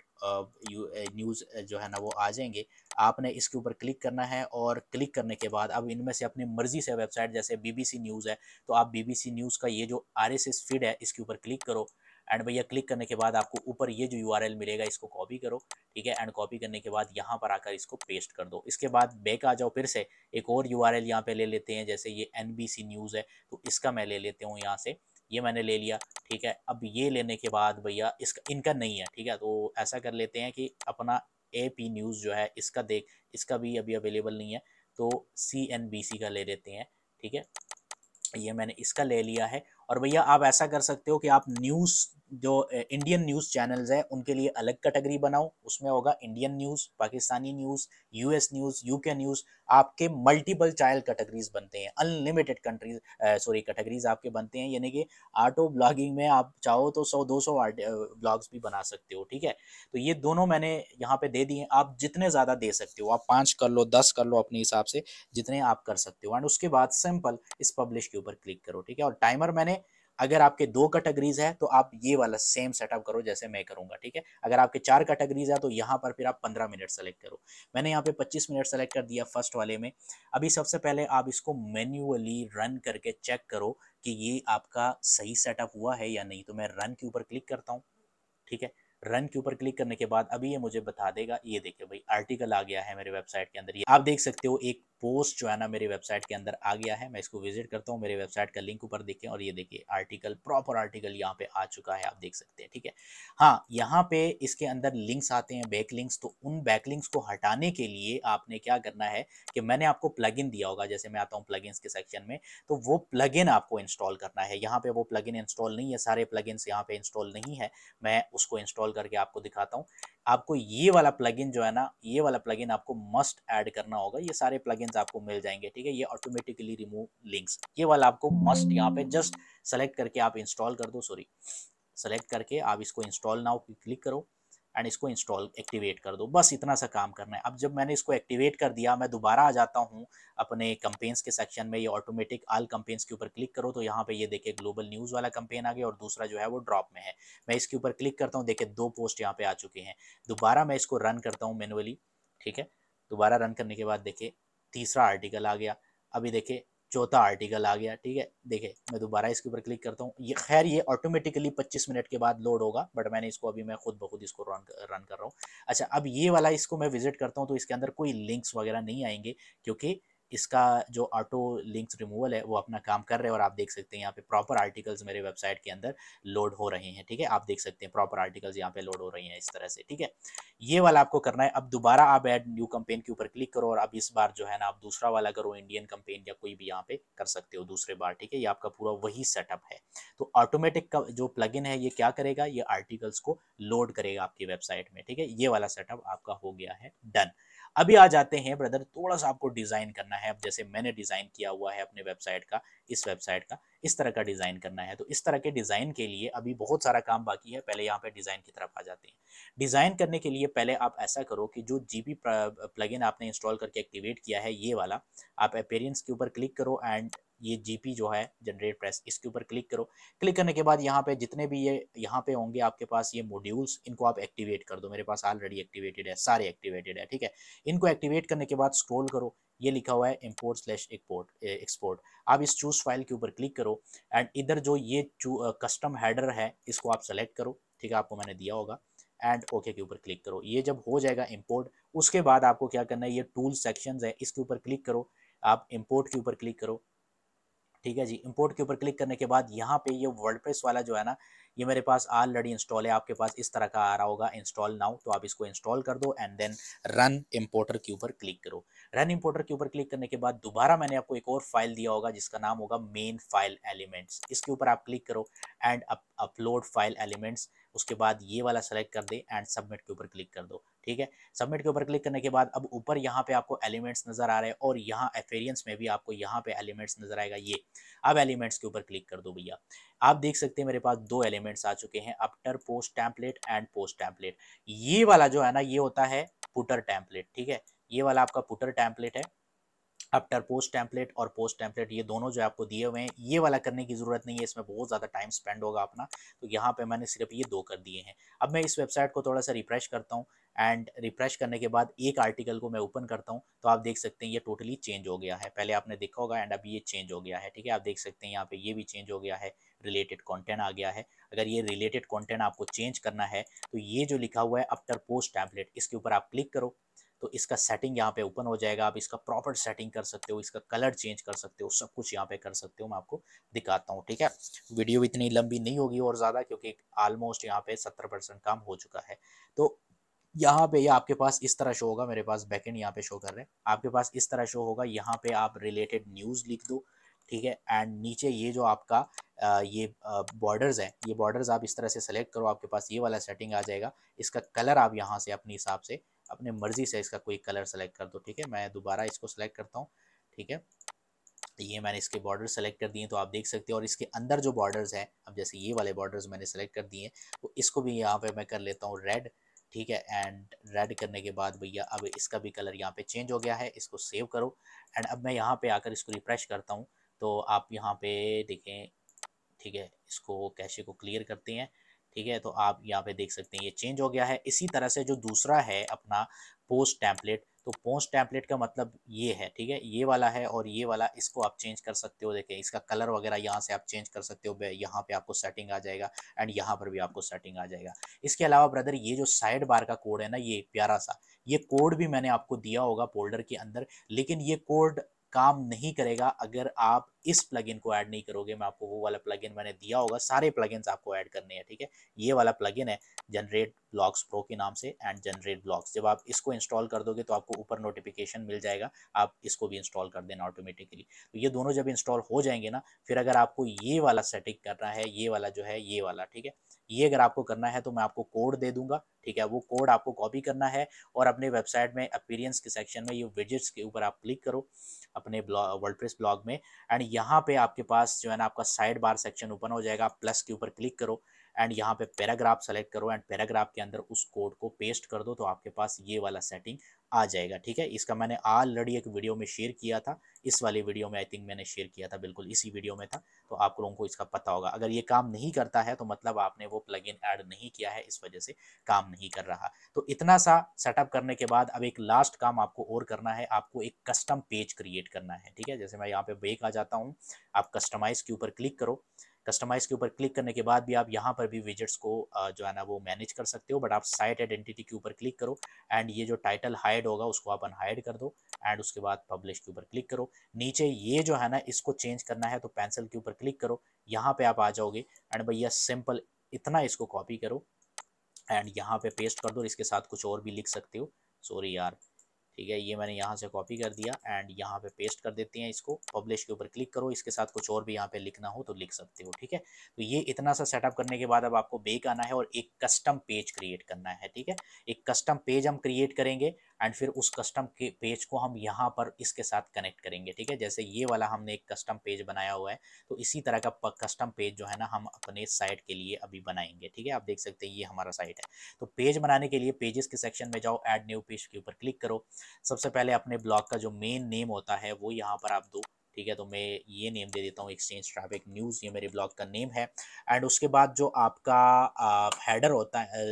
न्यूज़ जो है ना वो आ जाएंगे आपने इसके ऊपर क्लिक करना है और क्लिक करने के बाद अब इनमें से अपनी मर्जी से वेबसाइट जैसे बीबीसी न्यूज़ है तो आप बीबीसी न्यूज़ का ये जो आरएसएस फीड है इसके ऊपर क्लिक करो एंड भैया क्लिक करने के बाद आपको ऊपर ये जो यू मिलेगा इसको कॉपी करो ठीक है एंड कॉपी करने के बाद यहाँ पर आकर इसको पेस्ट कर दो इसके बाद बैक आ जाओ फिर से एक और यू आर यहाँ पर ले लेते हैं जैसे ये एन न्यूज़ है तो इसका मैं ले लेता हूँ यहाँ से ये मैंने ले लिया ठीक है अब ये लेने के बाद भैया इसका इनका नहीं है ठीक है तो ऐसा कर लेते हैं कि अपना ए पी न्यूज़ जो है इसका देख इसका भी अभी अवेलेबल नहीं है तो सी एन बी सी का ले लेते हैं ठीक है ये मैंने इसका ले लिया है और भैया आप ऐसा कर सकते हो कि आप न्यूज़ जो इंडियन न्यूज़ चैनल्स हैं उनके लिए अलग कैटेगरी बनाओ उसमें होगा Indian news Pakistani news US news UK news आपके मल्टीपल चाइल्ड कैटेगरीज बनते हैं अनलिमिटेड कंट्रीज सॉरी कैटेगरीज आपके बनते हैं यानी कि आटो ब्लॉगिंग में आप चाहो तो सौ दो सौ ब्लॉग्स भी बना सकते हो ठीक है तो ये दोनों मैंने यहाँ पे दे दिए आप जितने ज़्यादा दे सकते हो आप पाँच कर लो दस कर लो अपने हिसाब से जितने आप कर सकते हो एंड उसके बाद सिंपल इस पब्लिश के ऊपर क्लिक करो ठीक है और टाइमर मैंने अगर आपके दो कैटेगरीज है तो आप ये वाला सेम सेटअप करो जैसे मैं करूंगा ठीक है अगर आपके चार कैटेगरीज है तो यहाँ पर फिर आप पंद्रह मिनट सेलेक्ट करो मैंने यहाँ पे पच्चीस मिनट सेलेक्ट कर दिया फर्स्ट वाले में अभी सबसे पहले आप इसको मैन्युअली रन करके चेक करो कि ये आपका सही सेटअप हुआ है या नहीं तो मैं रन के ऊपर क्लिक करता हूँ ठीक है रन के ऊपर क्लिक करने के बाद अभी ये मुझे बता देगा ये देखिए भाई आर्टिकल आ गया है मेरे वेबसाइट के अंदर ये आप देख सकते हो एक पोस्ट जो है ना मेरी वेबसाइट के अंदर आ गया है मैं इसको विजिट करता हूँ मेरे वेबसाइट का लिंक ऊपर देखें और ये देखिए आर्टिकल प्रॉपर आर्टिकल यहाँ पे आ चुका है आप देख सकते हैं ठीक है हाँ यहाँ पे इसके अंदर लिंक्स आते हैं बैक लिंक्स तो उन बैक लिंक्स को हटाने के लिए आपने क्या करना है कि मैंने आपको प्लग दिया होगा जैसे मैं आता हूँ प्लग के सेक्शन में तो वो प्लग आपको इंस्टॉल करना है यहाँ पे वो प्लग इंस्टॉल नहीं है सारे प्लग इन्स यहाँ पे इंस्टॉल नहीं है मैं उसको इंस्टॉल करके आपको दिखाता हूँ आपको ये वाला प्लगइन जो है ना ये वाला प्लगइन आपको मस्ट ऐड करना होगा ये सारे प्लगइन्स आपको मिल जाएंगे ठीक है ये ऑटोमेटिकली रिमूव लिंक्स ये वाला आपको मस्ट यहाँ पे जस्ट सेलेक्ट करके आप इंस्टॉल कर दो सॉरी सेलेक्ट करके आप इसको इंस्टॉल नाउ क्लिक करो एंड इसको इंस्टॉल एक्टिवेट कर दो बस इतना सा काम करना है अब जब मैंने इसको एक्टिवेट कर दिया मैं दोबारा आ जाता हूँ अपने कंपेन्स के सेक्शन में ये ऑटोमेटिक आल कंपेन्स के ऊपर क्लिक करो तो यहाँ पे ये देखिए ग्लोबल न्यूज़ वाला कंपेन आ गया और दूसरा जो है वो ड्रॉप में है मैं इसके ऊपर क्लिक करता हूँ देखिए दो पोस्ट यहाँ पे आ चुके हैं दोबारा मैं इसको रन करता हूँ मैनुअली ठीक है दोबारा रन करने के बाद देखिए तीसरा आर्टिकल आ गया अभी देखिए चौथा आर्टिकल आ गया ठीक है देखिए मैं दोबारा इसके ऊपर क्लिक करता हूँ ये खैर ये ऑटोमेटिकली 25 मिनट के बाद लोड होगा बट मैंने इसको अभी मैं खुद बखुद खुद इसको रन रन कर रहा हूँ अच्छा अब ये वाला इसको मैं विजिट करता हूँ तो इसके अंदर कोई लिंक्स वगैरह नहीं आएंगे क्योंकि इसका जो ऑटो लिंक्स रिमूवल है वो अपना काम कर रहे हैं और आप देख सकते हैं यहाँ पे प्रॉपर आर्टिकल्स मेरे वेबसाइट के अंदर लोड हो रहे हैं ठीक है आप देख सकते हैं प्रॉपर आर्टिकल्स यहाँ पे लोड हो रही हैं इस तरह से ठीक है ये वाला आपको करना है अब दोबारा आप एड न्यू कंपेन के ऊपर क्लिक करो और अब इस बार जो है ना आप दूसरा वाला करो इंडियन कंपेन या कोई भी यहाँ पे कर सकते हो दूसरे बार ठीक है ये आपका पूरा वही सेटअप है तो ऑटोमेटिक जो प्लग है ये क्या करेगा ये आर्टिकल्स को लोड करेगा आपकी वेबसाइट में ठीक है ये वाला सेटअप आपका हो गया है डन अभी आ जाते हैं ब्रदर थोड़ा सा आपको डिज़ाइन करना है अब जैसे मैंने डिज़ाइन किया हुआ है अपने वेबसाइट का इस वेबसाइट का इस तरह का डिज़ाइन करना है तो इस तरह के डिज़ाइन के लिए अभी बहुत सारा काम बाकी है पहले यहाँ पे डिज़ाइन की तरफ आ जाते हैं डिज़ाइन करने के लिए पहले आप ऐसा करो कि जो जी बी प्लगइन आपने इंस्टॉल करके एक्टिवेट किया है ये वाला आप अपेरियंस के ऊपर क्लिक करो एंड ये जीपी जो है जनरेट प्रेस इसके ऊपर क्लिक करो क्लिक करने के बाद यहाँ पे जितने भी ये यहाँ पे होंगे आपके पास ये मॉड्यूल्स इनको आप एक्टिवेट कर दो मेरे पास ऑलरेडी एक्टिवेटेड है सारे एक्टिवेटेड है ठीक है इनको एक्टिवेट करने के बाद स्क्रोल करो ये लिखा हुआ है इम्पोर्ट स्लैश एक्सपोर्ट एक्सपोर्ट आप इस चूज फाइल के ऊपर क्लिक करो एंड इधर जो ये कस्टम हैडर है इसको आप सेलेक्ट करो ठीक है आपको मैंने दिया होगा एंड ओके okay के ऊपर क्लिक करो ये जब हो जाएगा इंपोर्ट उसके बाद आपको क्या करना है ये टूल सेक्शंस है इसके ऊपर क्लिक करो आप इंपोर्ट के ऊपर क्लिक करो ठीक है जी इंपोर्ट के ऊपर क्लिक करने के बाद यहाँ पे ये वर्ल्ड वाला जो है ना ये मेरे पास ऑलरेडी इंस्टॉल है आपके पास इस तरह का आ रहा होगा इंस्टॉल नाउ तो आप इसको इंस्टॉल कर दो एंड देन रन इम्पोर्टर के ऊपर क्लिक करो रन इम्पोर्टर के ऊपर क्लिक करने के बाद दोबारा मैंने आपको एक और फाइल दिया होगा जिसका नाम होगा मेन फाइल एलिमेंट्स इसके ऊपर आप क्लिक करो एंड अपलोड फाइल एलिमेंट्स उसके बाद ये वाला सेलेक्ट कर दे एंड सबमिट के ऊपर क्लिक कर दो ठीक है सबमिट के ऊपर क्लिक करने के बाद अब ऊपर यहाँ पे आपको एलिमेंट्स नजर आ रहे हैं और यहाँ एफेरियंस में भी आपको यहाँ पे एलिमेंट्स नजर आएगा ये अब एलिमेंट्स के ऊपर क्लिक कर दो भैया आप देख सकते हैं मेरे पास दो एलिमेंट एलिमेंट्स आ चुके हैं after post template and post template ये वाला जो है ना ये होता है पुटर टैंपलेट ठीक है ये वाला आपका पुटर टैंपलेट है अपटर पोस्ट टैंपलेट और पोस्ट टैंपलेट ये दोनों जो आपको दिए हुए हैं ये वाला करने की ज़रूरत नहीं है इसमें बहुत ज़्यादा टाइम स्पेंड होगा अपना तो यहाँ पे मैंने सिर्फ ये दो कर दिए हैं अब मैं इस वेबसाइट को थोड़ा सा रिफ्रेश करता हूँ एंड रिफ्रेश करने के बाद एक आर्टिकल को मैं ओपन करता हूँ तो आप देख सकते हैं ये टोटली चेंज हो गया है पहले आपने देखा होगा एंड अब ये चेंज हो गया है ठीक है आप देख सकते हैं यहाँ पे ये भी चेंज हो गया है रिलेटेड कंटेंट आ गया है अगर ये रिलेटेड कंटेंट आपको चेंज करना है तो ये जो लिखा हुआ है आफ्टर पोस्ट टैबलेट इसके ऊपर आप क्लिक करो तो इसका सेटिंग यहाँ पे ओपन हो जाएगा आप इसका प्रॉपर सेटिंग कर सकते हो इसका कलर चेंज कर सकते हो सब कुछ यहाँ पे कर सकते हो मैं आपको दिखाता हूँ ठीक है वीडियो इतनी लंबी नहीं होगी और ज़्यादा क्योंकि ऑलमोस्ट यहाँ पे सत्तर परसेंट काम हो चुका है तो यहाँ पे ये यह आपके पास इस तरह शो होगा मेरे पास बैकेंड यहाँ पे शो कर रहे हैं आपके पास इस तरह शो होगा यहाँ पे आप रिलेटेड न्यूज़ लिख दो ठीक है एंड नीचे ये जो आपका आ, ये बॉर्डर्स है ये बॉर्डर्स आप इस तरह से सेलेक्ट करो आपके पास ये वाला सेटिंग आ जाएगा इसका कलर आप यहाँ से अपने हिसाब से अपने मर्जी से इसका कोई कलर सेलेक्ट कर दो ठीक है मैं दोबारा इसको सेलेक्ट करता हूँ ठीक है ये मैंने इसके बॉर्डर सेलेक्ट कर दिए तो आप देख सकते हो और इसके अंदर जो बॉर्डर्स हैं अब जैसे ये वाले बॉर्डर्स मैंने सेलेक्ट कर दिए तो इसको भी यहाँ पे मैं कर लेता हूँ रेड ठीक है एंड रेड करने के बाद भैया अब इसका भी कलर यहाँ पे चेंज हो गया है इसको सेव करो एंड अब मैं यहाँ पे आकर इसको रिफ्रेश करता हूँ तो आप यहाँ पे देखें ठीक है इसको कैशे को क्लियर करते हैं ठीक है तो आप यहाँ पे देख सकते हैं ये चेंज हो गया है इसी तरह से जो दूसरा है अपना पोस्ट टैंपलेट तो पोस्ट टैंपलेट का मतलब ये है ठीक है ये वाला है और ये वाला इसको आप चेंज कर सकते हो देखें इसका कलर वगैरह यहाँ से आप चेंज कर सकते हो यहाँ पे आपको सेटिंग आ जाएगा एंड यहाँ पर भी आपको सेटिंग आ जाएगा इसके अलावा ब्रदर ये जो साइड बार का कोड है ना ये प्यारा सा ये कोड भी मैंने आपको दिया होगा फोल्डर के अंदर लेकिन ये कोड काम नहीं करेगा अगर आप इस प्लगइन को ऐड नहीं करोगे मैं आपको वो वाला प्लगइन मैंने दिया होगा सारे प्लगइन्स आपको ऐड करने हैं ठीक है ये वाला प्लगइन है जनरेट ब्लॉक्स प्रो के नाम से एंड जनरेट ब्लॉक्स जब आप इसको इंस्टॉल कर दोगे तो आपको ऊपर नोटिफिकेशन मिल जाएगा आप इसको भी इंस्टॉल कर देना ऑटोमेटिकली तो ये दोनों जब इंस्टॉल हो जाएंगे ना फिर अगर आपको ये वाला सेटिंग करना है ये वाला जो है ये वाला ठीक है ये अगर आपको करना है तो मैं आपको कोड दे दूंगा ठीक है वो कोड आपको कॉपी करना है और अपने वेबसाइट में अपीरियंस के सेक्शन में ये विजिट्स के ऊपर आप क्लिक करो अपने वर्ल्ड ब्लॉग में एंड यहाँ पे आपके पास जो है ना आपका साइड बार सेक्शन ओपन हो जाएगा प्लस के ऊपर क्लिक करो एंड यहाँ पे पैराग्राफ सेलेक्ट करो एंड पैराग्राफ के अंदर उस कोड को पेस्ट कर दो तो आपके पास ये वाला सेटिंग आ जाएगा ठीक है इसका मैंने ऑलरेडी एक वीडियो में शेयर किया था इस वाली वीडियो में आई थिंक मैंने शेयर किया था बिल्कुल इसी वीडियो में था तो आप लोगों को इसका पता होगा अगर ये काम नहीं करता है तो मतलब आपने वो प्लगइन ऐड नहीं किया है इस वजह से काम नहीं कर रहा तो इतना सा सेटअप करने के बाद अब एक लास्ट काम आपको और करना है आपको एक कस्टम पेज क्रिएट करना है ठीक है जैसे मैं यहाँ पे बेक आ जाता हूँ आप कस्टमाइज के ऊपर क्लिक करो कस्टमाइज के ऊपर क्लिक करने के बाद भी आप यहाँ पर भी विजिट्स को जो है ना वो मैनेज कर सकते हो बट आप साइट आइडेंटिटी के ऊपर क्लिक करो एंड ये जो टाइटल हाइड होगा उसको आप अनहाइड कर दो एंड उसके बाद पब्लिश के ऊपर क्लिक करो नीचे ये जो है ना इसको चेंज करना है तो पेंसिल के ऊपर क्लिक करो यहाँ पे आप आ जाओगे एंड भैया सिंपल इतना इसको कॉपी करो एंड यहाँ पे पेस्ट कर दो इसके साथ कुछ और भी लिख सकते हो सॉरी यार ठीक है ये मैंने यहाँ से कॉपी कर दिया एंड यहाँ पे पेस्ट कर देते हैं इसको पब्लिश के ऊपर क्लिक करो इसके साथ कुछ और भी यहाँ पे लिखना हो तो लिख सकते हो ठीक है तो ये इतना सा सेटअप करने के बाद अब आपको बेक आना है और एक कस्टम पेज क्रिएट करना है ठीक है एक कस्टम पेज हम क्रिएट करेंगे एंड फिर उस कस्टम के पेज को हम यहाँ पर इसके साथ कनेक्ट करेंगे ठीक है जैसे ये वाला हमने एक कस्टम पेज बनाया हुआ है तो इसी तरह का कस्टम पेज जो है ना हम अपने साइट के लिए अभी बनाएंगे ठीक है आप देख सकते हैं ये हमारा साइट है तो पेज बनाने के लिए पेजेस के सेक्शन में जाओ ऐड न्यू पेज के ऊपर क्लिक करो सबसे पहले अपने ब्लॉग का जो मेन नेम होता है वो यहाँ पर आप दो ठीक है तो मैं ये नेम दे देता हूँ एक्सचेंज ट्रैफिक न्यूज़ ये मेरे ब्लॉग का नेम है एंड उसके बाद जो आपका हेडर होता है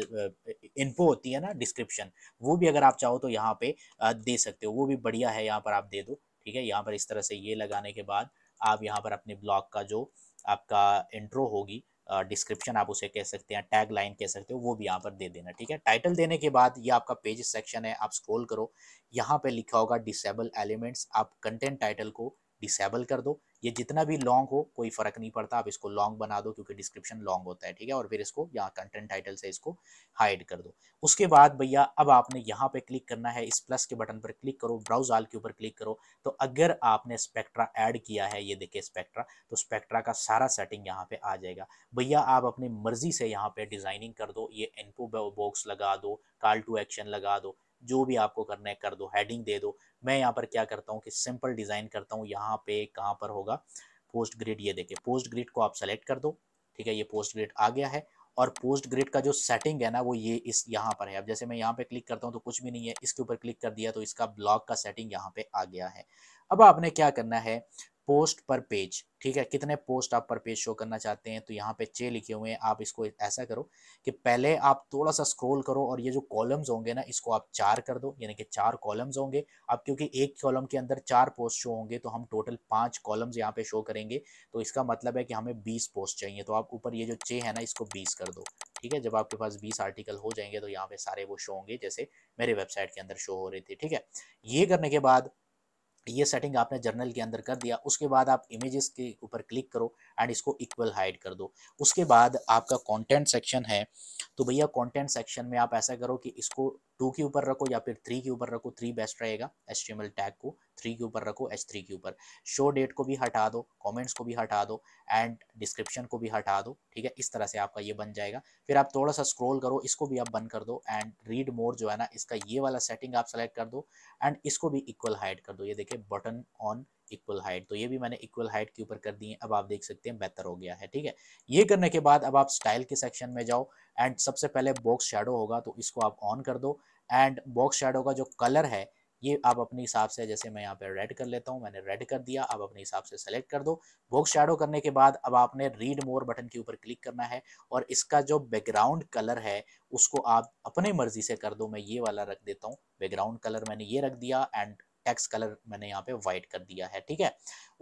इनपो होती है ना डिस्क्रिप्शन वो भी अगर आप चाहो तो यहाँ पे दे सकते हो वो भी बढ़िया है यहाँ पर आप दे दो ठीक है यहाँ पर इस तरह से ये लगाने के बाद आप यहाँ पर अपने ब्लॉग का जो आपका इंट्रो होगी डिस्क्रिप्शन आप उसे कह सकते हैं टैग लाइन कह सकते हो वो भी यहाँ पर दे देना ठीक है टाइटल देने के बाद ये आपका पेज सेक्शन है आप स्क्रॉल करो यहाँ पे लिखा होगा डिसेबल एलिमेंट्स आप कंटेंट टाइटल को डिसेबल कर दो ये जितना भी लॉन्ग हो कोई फ़र्क नहीं पड़ता आप इसको लॉन्ग बना दो क्योंकि डिस्क्रिप्शन लॉन्ग होता है ठीक है और फिर इसको यहाँ कंटेंट टाइटल से इसको हाइड कर दो उसके बाद भैया अब आपने यहाँ पे क्लिक करना है इस प्लस के बटन पर क्लिक करो ब्राउज आल के ऊपर क्लिक करो तो अगर आपने स्पेक्ट्रा ऐड किया है ये देखे स्पेक्ट्रा तो स्पेक्ट्रा का सारा सेटिंग यहाँ पे आ जाएगा भैया आप अपनी मर्जी से यहाँ पे डिज़ाइनिंग कर दो ये एनपो बॉक्स लगा दो कॉल टू एक्शन लगा दो जो भी आपको करना है कर दो हेडिंग दे दो मैं यहाँ पर क्या करता हूँ कि सिंपल डिज़ाइन करता हूँ यहाँ पे कहाँ पर होगा पोस्ट ग्रिड ये देखिए पोस्ट ग्रिड को आप सेलेक्ट कर दो ठीक है ये पोस्ट ग्रिड आ गया है और पोस्ट ग्रिड का जो सेटिंग है ना वो ये इस यहाँ पर है अब जैसे मैं यहाँ पे क्लिक करता हूँ तो कुछ भी नहीं है इसके ऊपर क्लिक कर दिया तो इसका ब्लॉक का सेटिंग यहाँ पे आ गया है अब आपने क्या करना है पोस्ट पर पेज ठीक है कितने पोस्ट आप पर पेज शो करना चाहते हैं तो यहाँ पे छः लिखे हुए हैं आप इसको ऐसा करो कि पहले आप थोड़ा सा स्क्रॉल करो और ये जो कॉलम्स होंगे ना इसको आप चार कर दो यानी कि चार कॉलम्स होंगे अब क्योंकि एक कॉलम के अंदर चार पोस्ट शो होंगे तो हम टोटल पाँच कॉलम्स यहाँ पे शो करेंगे तो इसका मतलब है कि हमें बीस पोस्ट चाहिए तो आप ऊपर ये जो छः है ना इसको बीस कर दो ठीक है जब आपके पास बीस आर्टिकल हो जाएंगे तो यहाँ पे सारे वो शो होंगे जैसे मेरे वेबसाइट के अंदर शो हो रहे थे ठीक है ये करने के बाद ये सेटिंग आपने जर्नल के अंदर कर दिया उसके बाद आप इमेजेस के ऊपर क्लिक करो एंड इसको इक्वल हाइड कर दो उसके बाद आपका कंटेंट सेक्शन है तो भैया कंटेंट सेक्शन में आप ऐसा करो कि इसको टू के ऊपर रखो या फिर थ्री के ऊपर रखो थ्री बेस्ट रहेगा एच टैग को थ्री के ऊपर रखो एच थ्री के ऊपर शो डेट को भी हटा दो कॉमेंट्स को भी हटा दो एंड डिस्क्रिप्शन को भी हटा दो ठीक है इस तरह से आपका ये बन जाएगा फिर आप थोड़ा सा स्क्रोल करो इसको भी आप बंद कर दो एंड रीड मोर जो है ना इसका ये वाला सेटिंग आप सेलेक्ट कर दो एंड इसको भी इक्वल हाइड कर दो ये देखिए बटन ऑन इक्वल हाइट तो ये भी मैंने इक्वल हाइट के ऊपर कर दी है अब आप देख सकते हैं बेहतर हो गया है ठीक है ये करने के बाद अब आप स्टाइल के सेक्शन में जाओ एंड सबसे पहले बॉक्स शेडो होगा तो इसको आप ऑन कर दो एंड बॉक्स शेडो का जो कलर है ये आप अपने हिसाब से जैसे मैं यहाँ पे रेड कर लेता हूँ मैंने रेड कर दिया आप अपने हिसाब से सेलेक्ट कर दो बॉक्स शेडो करने के बाद अब आपने रीड मोर बटन के ऊपर क्लिक करना है और इसका जो बैकग्राउंड कलर है उसको आप अपने मर्जी से कर दो मैं ये वाला रख देता हूँ बैकग्राउंड कलर मैंने ये रख दिया एंड टेक्स कलर मैंने यहाँ पे वाइट कर दिया है ठीक है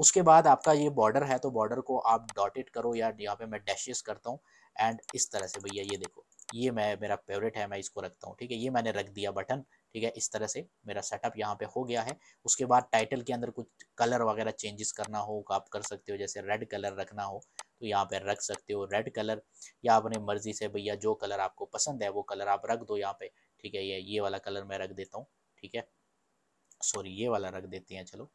उसके बाद आपका ये बॉर्डर है तो बॉर्डर को आप डॉटेड करो या यहाँ पे मैं डैशेस करता हूँ एंड इस तरह से भैया ये देखो ये मैं मेरा फेवरेट है मैं इसको रखता हूँ ठीक है ये मैंने रख दिया बटन ठीक है इस तरह से मेरा सेटअप यहाँ पे हो गया है उसके बाद टाइटल के अंदर कुछ कलर वगैरह चेंजेस करना हो आप कर सकते हो जैसे रेड कलर रखना हो तो यहाँ पे रख सकते हो रेड कलर या अपने मर्जी से भैया जो कलर आपको पसंद है वो कलर आप रख दो यहाँ पे ठीक है ये ये वाला कलर मैं रख देता हूँ ठीक है सॉरी ये वाला रख देते हैं चलो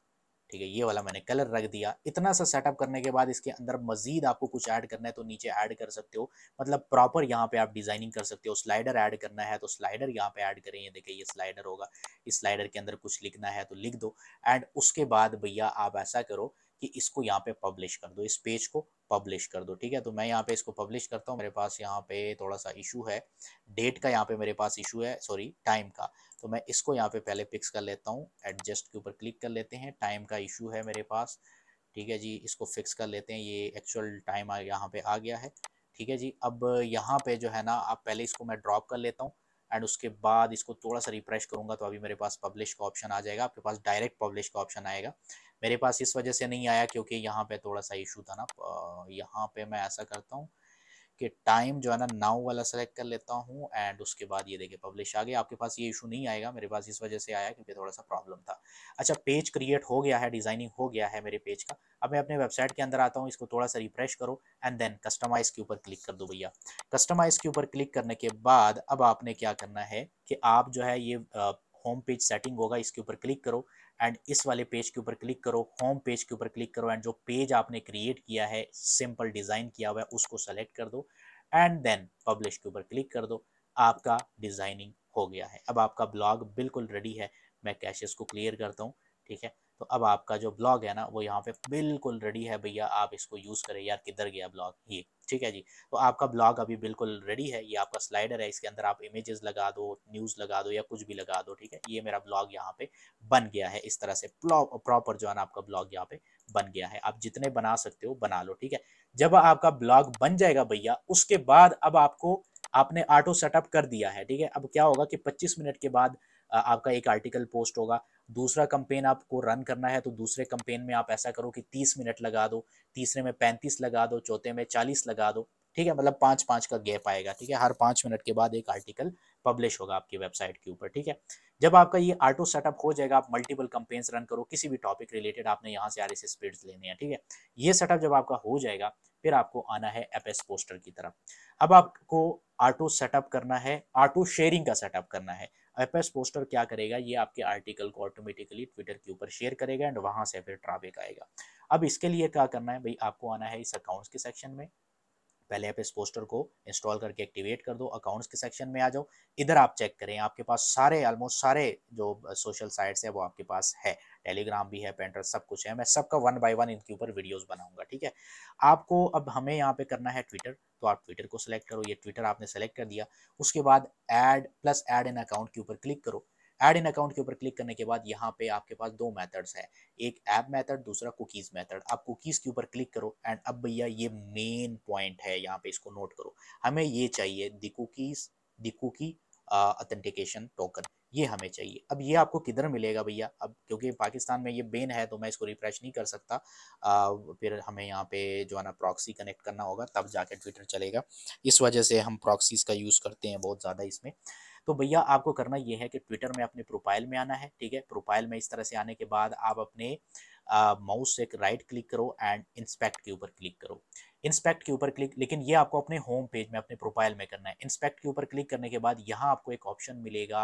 ठीक है ये वाला मैंने कलर रख दिया इतना सा सेटअप करने के बाद इसके अंदर मजीद आपको कुछ ऐड करना है तो नीचे ऐड कर सकते हो मतलब प्रॉपर यहाँ पे आप डिजाइनिंग कर सकते हो स्लाइडर ऐड करना है तो स्लाइडर यहाँ पे ऐड करें ये देखिए ये स्लाइडर होगा इस स्लाइडर के अंदर कुछ लिखना है तो लिख दो एंड उसके बाद भैया आप ऐसा करो कि इसको यहाँ पे पब्लिश कर दो इस पेज को पब्लिश कर दो ठीक है तो मैं यहाँ पे इसको पब्लिश करता हूँ मेरे पास यहाँ पे थोड़ा सा इशू है डेट का यहाँ पे मेरे पास इशू है सॉरी टाइम का तो मैं इसको यहाँ पे पहले फिक्स कर लेता हूँ एडजस्ट के ऊपर क्लिक कर लेते हैं टाइम का इशू है मेरे पास ठीक है जी इसको फिक्स कर लेते हैं ये एक्चुअल टाइम यहाँ पे आ गया है ठीक है जी अब यहाँ पे जो है ना आप पहले इसको मैं ड्रॉप कर लेता हूँ एंड उसके बाद इसको थोड़ा सा रिफ्रेश करूँगा तो अभी मेरे पास पब्लिश का ऑप्शन आ जाएगा आपके पास डायरेक्ट पब्लिश का ऑप्शन आएगा मेरे पास इस वजह से नहीं आया क्योंकि यहाँ पे थोड़ा सा इशू था ना यहाँ पे मैं ऐसा करता हूँ कि टाइम जो है ना नाउ वाला सेलेक्ट कर लेता हूँ एंड उसके बाद ये देखिए पब्लिश आ गया आपके पास ये इशू नहीं आएगा मेरे पास इस वजह से आया क्योंकि थोड़ा सा प्रॉब्लम था अच्छा पेज क्रिएट हो गया है डिजाइनिंग हो गया है मेरे पेज का अब मैं अपने वेबसाइट के अंदर आता हूँ इसको थोड़ा सा रिफ्रेश करो एंड देन कस्टमाइज के ऊपर क्लिक कर दो भैया कस्टमाइज के ऊपर क्लिक करने के बाद अब आपने क्या करना है कि आप जो है ये होम पेज सेटिंग होगा इसके ऊपर क्लिक करो एंड इस वाले पेज के ऊपर क्लिक करो होम पेज के ऊपर क्लिक करो एंड जो पेज आपने क्रिएट किया है सिंपल डिज़ाइन किया हुआ है उसको सेलेक्ट कर दो एंड देन पब्लिश के ऊपर क्लिक कर दो आपका डिज़ाइनिंग हो गया है अब आपका ब्लॉग बिल्कुल रेडी है मैं कैशेस को क्लियर करता हूँ ठीक है तो अब आपका जो ब्लॉग है ना वो यहाँ पे बिल्कुल रेडी है भैया आप इसको यूज़ करें यार किधर गया ब्लॉग ये ठीक है जी तो आपका ब्लॉग अभी बिल्कुल रेडी है ये आपका स्लाइडर है इसके अंदर आप इमेजेस लगा दो न्यूज़ लगा दो या कुछ भी लगा दो ठीक है ये मेरा ब्लॉग यहाँ पे बन गया है इस तरह से प्रॉपर जो है ना आपका ब्लॉग यहाँ पे बन गया है आप जितने बना सकते हो बना लो ठीक है जब आपका ब्लॉग बन जाएगा भैया उसके बाद अब आपको आपने ऑटो सेटअप कर दिया है ठीक है अब क्या होगा कि पच्चीस मिनट के बाद आपका एक आर्टिकल पोस्ट होगा दूसरा कंपेन आपको रन करना है तो दूसरे कंपेन में आप ऐसा करो कि तीस मिनट लगा दो तीसरे में पैंतीस लगा दो चौथे में चालीस लगा दो ठीक है मतलब पाँच पाँच का गैप आएगा ठीक है हर पाँच मिनट के बाद एक आर्टिकल पब्लिश होगा आपकी वेबसाइट के ऊपर ठीक है जब आपका ये ऑटो सेटअप हो जाएगा आप मल्टीपल कंपेन्स रन करो किसी भी टॉपिक रिलेटेड आपने यहाँ से आर एस लेने हैं ठीक है ये सेटअप जब आपका हो जाएगा फिर आपको आना है एस पोस्टर की तरफ अब आपको ऑटो सेटअप करना है ऑटो शेयरिंग का सेटअप करना है एपेस पोस्टर क्या करेगा ये आपके आर्टिकल को ऑटोमेटिकली ट्विटर के ऊपर शेयर करेगा एंड वहाँ से फिर ट्रैफिक आएगा अब इसके लिए क्या करना है भाई आपको आना है इस अकाउंट्स के सेक्शन में पहले आप इस पोस्टर को इंस्टॉल करके एक्टिवेट कर दो अकाउंट्स के सेक्शन में आ जाओ इधर आप चेक करें आपके पास सारे ऑलमोस्ट सारे जो सोशल साइट्स है वो आपके पास है टेलीग्राम भी है पेंटर सब कुछ है मैं सबका वन बाय वन इनके ऊपर वीडियोस बनाऊंगा ठीक है आपको अब हमें यहाँ पे करना है ट्विटर तो आप ट्विटर को सिलेक्ट करो ये ट्विटर आपने सेलेक्ट कर दिया उसके बाद add plus add in account के ऊपर क्लिक करो ऐड इन अकाउंट के ऊपर क्लिक करने के बाद यहाँ पे आपके पास दो मेथड्स है एक ऐप मेथड दूसरा कुकीज़ मेथड आप कुकीज़ के ऊपर क्लिक करो एंड अब भैया ये मेन पॉइंट है यहाँ पे इसको नोट करो हमें ये चाहिए the cookies the cookie authentication token ये हमें चाहिए अब ये आपको किधर मिलेगा भैया अब क्योंकि पाकिस्तान में ये बेन है तो मैं इसको रिफ्रेश नहीं कर सकता आ, फिर हमें यहाँ पे जो है ना प्रॉक्सी कनेक्ट करना होगा तब जाके ट्विटर चलेगा इस वजह से हम प्रॉक्सीज़ का यूज़ करते हैं बहुत ज़्यादा इसमें तो भैया आपको करना ये है कि ट्विटर में अपने प्रोफाइल में आना है ठीक है प्रोफाइल में इस तरह से आने के बाद आप अपने माउस से राइट क्लिक करो एंड इंस्पेक्ट के ऊपर क्लिक करो इंस्पेक्ट के ऊपर क्लिक लेकिन ये आपको अपने होम पेज में अपने प्रोफाइल में करना है इंस्पेक्ट के ऊपर क्लिक करने के बाद यहाँ आपको एक ऑप्शन मिलेगा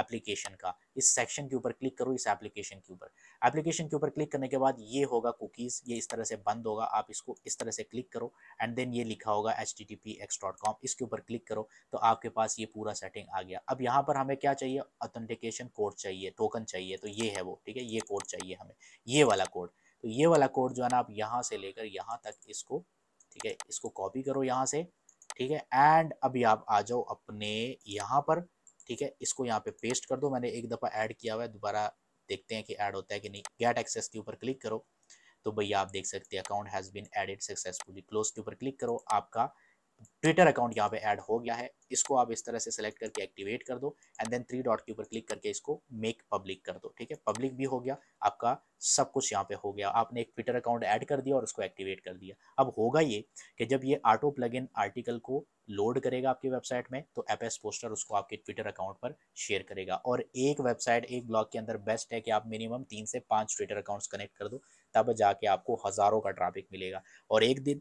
एप्लीकेशन का इस सेक्शन के ऊपर क्लिक करो इस एप्लीकेशन के ऊपर एप्लीकेशन के ऊपर क्लिक करने के बाद ये होगा कुकीज़ ये इस तरह से बंद होगा आप इसको इस तरह से क्लिक करो एंड देन ये लिखा होगा H T T P X dot com इसके ऊपर क्लिक करो तो आपके पास ये पूरा सेटिंग आ गया अब यहाँ पर हमें क्या चाहिए ऑथेंटिकेशन कोड चाहिए टोकन चाहिए तो ये है वो ठीक है ये कोड चाहिए हमें ये वाला कोड तो ये वाला कोड जो है ना आप यहाँ से लेकर यहाँ तक इसको ठीक है इसको कॉपी करो यहाँ से ठीक है एंड अभी आप आ जाओ अपने यहाँ पर ठीक है इसको यहाँ पे पेस्ट कर दो मैंने एक दफ़ा ऐड किया हुआ है दोबारा देखते हैं कि ऐड होता है कि नहीं गेट एक्सेस के ऊपर क्लिक करो तो भैया आप देख सकते हैं account has been added successfully close के ऊपर क्लिक करो आपका ट्विटर अकाउंट यहाँ पे ऐड हो गया है इसको आप इस तरह से सेलेक्ट करके एक्टिवेट कर दो एंड देन थ्री डॉट के ऊपर क्लिक करके इसको मेक पब्लिक कर दो ठीक है पब्लिक भी हो गया आपका सब कुछ यहाँ पे हो गया आपने एक ट्विटर अकाउंट ऐड कर दिया और उसको एक्टिवेट कर दिया अब होगा ये कि जब ये ऑटो प्लग इन आर्टिकल को लोड करेगा आपकी वेबसाइट में तो एप एस पोस्टर उसको आपके ट्विटर अकाउंट पर शेयर करेगा और एक वेबसाइट एक ब्लॉग के अंदर बेस्ट है कि आप मिनिमम तीन से पाँच ट्विटर अकाउंट्स कनेक्ट कर दो तब जाके आपको हज़ारों का ट्रैफिक मिलेगा और एक दिन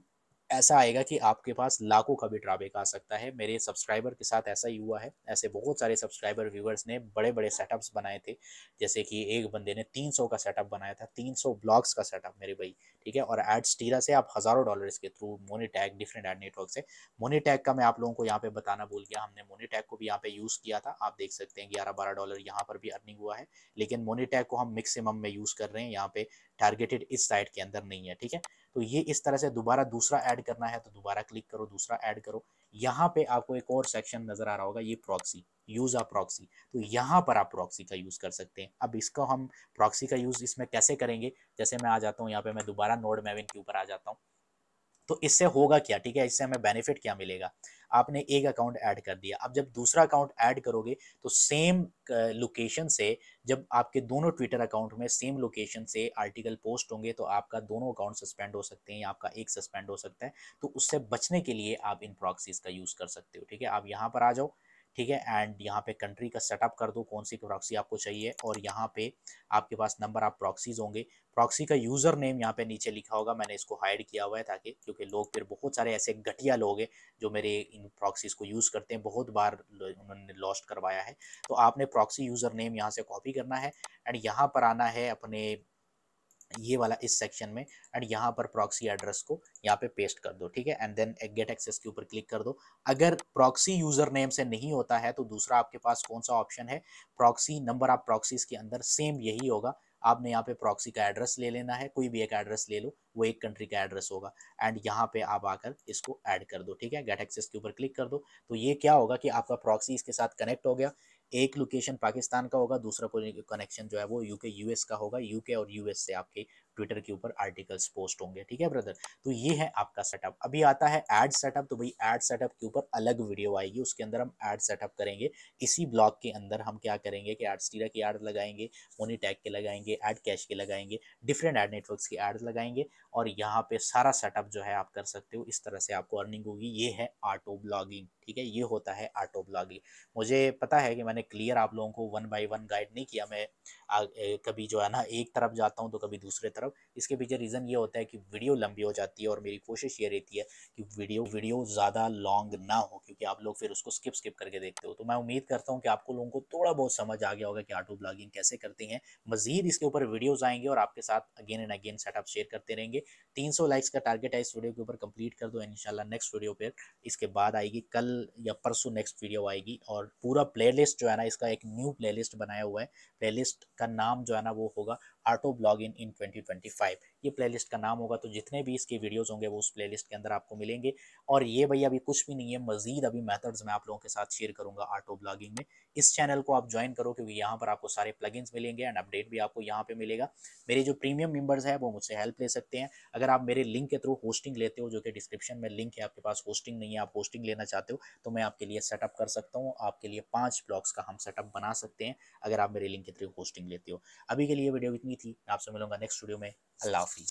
ऐसा आएगा कि आपके पास लाखों का भी ट्रैफिक आ सकता है मेरे सब्सक्राइबर के साथ ऐसा ही हुआ है ऐसे बहुत सारे सब्सक्राइबर व्यूवर्स ने बड़े बड़े सेटअप्स बनाए थे जैसे कि एक बंदे ने 300 का सेटअप बनाया था 300 ब्लॉग्स का सेटअप मेरे भाई ठीक है और एड स्टीरा से आप हज़ारों डॉलर के through Monetag different ad network से मोनी टैग का मैं आप लोगों को यहाँ पे बताना भूल गया हमने मोनी टैग को भी यहाँ पे यूज़ किया था आप देख सकते हैं ग्यारह बारह डॉलर यहाँ पर भी अर्निंग हुआ है लेकिन मोनी टैग को हम मैक्सिमम में यूज़ कर रहे हैं यहाँ पे टारगेटेड इस साइड के अंदर नहीं है ठीक है तो ये इस तरह से दोबारा दूसरा ऐड करना है तो दोबारा क्लिक करो दूसरा ऐड करो यहाँ पे आपको एक और सेक्शन नज़र आ रहा होगा ये प्रॉक्सी यूज़ ऑफ प्रॉक्सी तो यहाँ पर आप प्रॉक्सी का यूज़ कर सकते हैं अब इसका हम प्रॉक्सी का यूज़ इसमें कैसे करेंगे जैसे मैं आ जाता हूँ यहाँ पे मैं दोबारा नोड मेविन के ऊपर आ जाता हूँ तो इससे होगा क्या ठीक है इससे हमें बेनिफिट क्या मिलेगा आपने एक अकाउंट ऐड कर दिया अब जब दूसरा अकाउंट ऐड करोगे तो सेम लोकेशन uh, से जब आपके दोनों ट्विटर अकाउंट में सेम लोकेशन से आर्टिकल पोस्ट होंगे तो आपका दोनों अकाउंट सस्पेंड हो सकते हैं या आपका एक सस्पेंड हो सकता है तो उससे बचने के लिए आप इन प्रॉक्सीज का यूज़ कर सकते हो ठीक है आप यहाँ पर आ जाओ ठीक है एंड यहाँ पे कंट्री का सेटअप कर दो कौन सी प्रॉक्सी आपको चाहिए और यहाँ पे आपके पास नंबर आप प्रॉक्सीज होंगे प्रॉक्सी का यूज़र नेम यहाँ पे नीचे लिखा होगा मैंने इसको हाइड किया हुआ है ताकि क्योंकि लोग फिर बहुत सारे ऐसे घटिया लोग हैं जो मेरे इन प्रॉक्सीज को यूज़ करते हैं बहुत बार उन्होंने लॉस्ट करवाया है तो आपने प्रॉक्सी यूज़र नेम यहाँ से कॉपी करना है एंड यहाँ पर आना है अपने ये वाला इस सेक्शन में एंड यहाँ पर प्रॉक्सी एड्रेस को यहाँ पे पेस्ट कर दो ठीक है एंड देन गेट एक्सेस के ऊपर क्लिक कर दो अगर प्रॉक्सी यूजर नेम से नहीं होता है तो दूसरा आपके पास कौन सा ऑप्शन है प्रॉक्सी नंबर आप प्रॉक्सीज के अंदर सेम यही होगा आपने यहाँ पे प्रॉक्सी का एड्रेस ले लेना है कोई भी एक एड्रेस ले लो वो एक कंट्री का एड्रेस होगा एंड यहाँ पे आप आकर इसको ऐड कर दो ठीक है गेट एक्सेस के ऊपर क्लिक कर दो तो ये क्या होगा कि आपका प्रॉक्सी इसके साथ कनेक्ट हो गया एक लोकेशन पाकिस्तान का होगा दूसरा कनेक्शन जो है वो यूके यूएस का होगा यूके और यूएस से आपकी ट्विटर के ऊपर आर्टिकल्स पोस्ट होंगे ठीक है ब्रदर तो ये है आपका सेटअप अभी आता है एड सेटअप तो भाई एड सेटअप के ऊपर अलग वीडियो आएगी उसके अंदर हम एड सेटअप करेंगे इसी ब्लॉग के अंदर हम क्या करेंगे कि एड स्टीरा की एड लगाएंगे मोनी टैग के लगाएंगे एड कैश के लगाएंगे डिफरेंट एड नेटवर्क्स के एड लगाएंगे और यहाँ पे सारा सेटअप जो है आप कर सकते हो इस तरह से आपको अर्निंग होगी ये है ऑटो ब्लॉगिंग ठीक है ये होता है ऑटो ब्लॉगिंग मुझे पता है कि मैंने क्लियर आप लोगों को वन बाई वन गाइड नहीं किया मैं कभी जो है ना एक तरफ जाता हूँ तो कभी दूसरे तरफ रहा हूँ इसके पीछे रीज़न ये होता है कि वीडियो लंबी हो जाती है और मेरी कोशिश ये रहती है कि वीडियो वीडियो ज़्यादा लॉन्ग ना हो क्योंकि आप लोग फिर उसको स्किप स्किप करके देखते हो तो मैं उम्मीद करता हूँ कि आपको लोगों को थोड़ा बहुत समझ आ गया होगा कि ऑटो ब्लॉगिंग कैसे करते हैं मजीद इसके ऊपर वीडियोज़ आएंगे और आपके साथ again and again setup share करते रहेंगे तीन लाइक्स का टारगेट है इस वीडियो के ऊपर कंप्लीट कर दो इन नेक्स्ट वीडियो पर इसके बाद आएगी कल या परसों नेक्स्ट वीडियो आएगी और पूरा प्ले जो है ना इसका एक न्यू प्ले बनाया हुआ है प्ले का नाम जो है ना वो होगा Auto login in 2025 ये प्लेलिस्ट का नाम होगा तो जितने भी इसके वीडियोज़ होंगे वो उस प्लेलिस्ट के अंदर आपको मिलेंगे और ये भैया अभी कुछ भी नहीं है मजीद अभी मेथड्स मैं आप लोगों के साथ शेयर करूंगा आटो ब्लॉगिंग में इस चैनल को आप ज्वाइन करो क्योंकि यहाँ पर आपको सारे प्लगइन्स मिलेंगे एंड अपडेट भी आपको यहाँ पे मिलेगा मेरे जो प्रीमियम मेम्बर्स हैं वो मुझसे हेल्प ले सकते हैं अगर आप मेरे लिंक के थ्रू होस्टिंग लेते हो जो कि डिस्क्रिप्शन में लिंक है आपके पास होस्टिंग नहीं है आप होस्टिंग लेना चाहते हो तो मैं आपके लिए सेटअप कर सकता हूँ आपके लिए पाँच ब्लॉग्स का हम सेटअप बना सकते हैं अगर आप मेरे लिंक के थ्रू होस्टिंग लेते हो अभी के लिए वीडियो इतनी थी आपसे मिलूंगा नेक्स्ट वीडियो में allow fee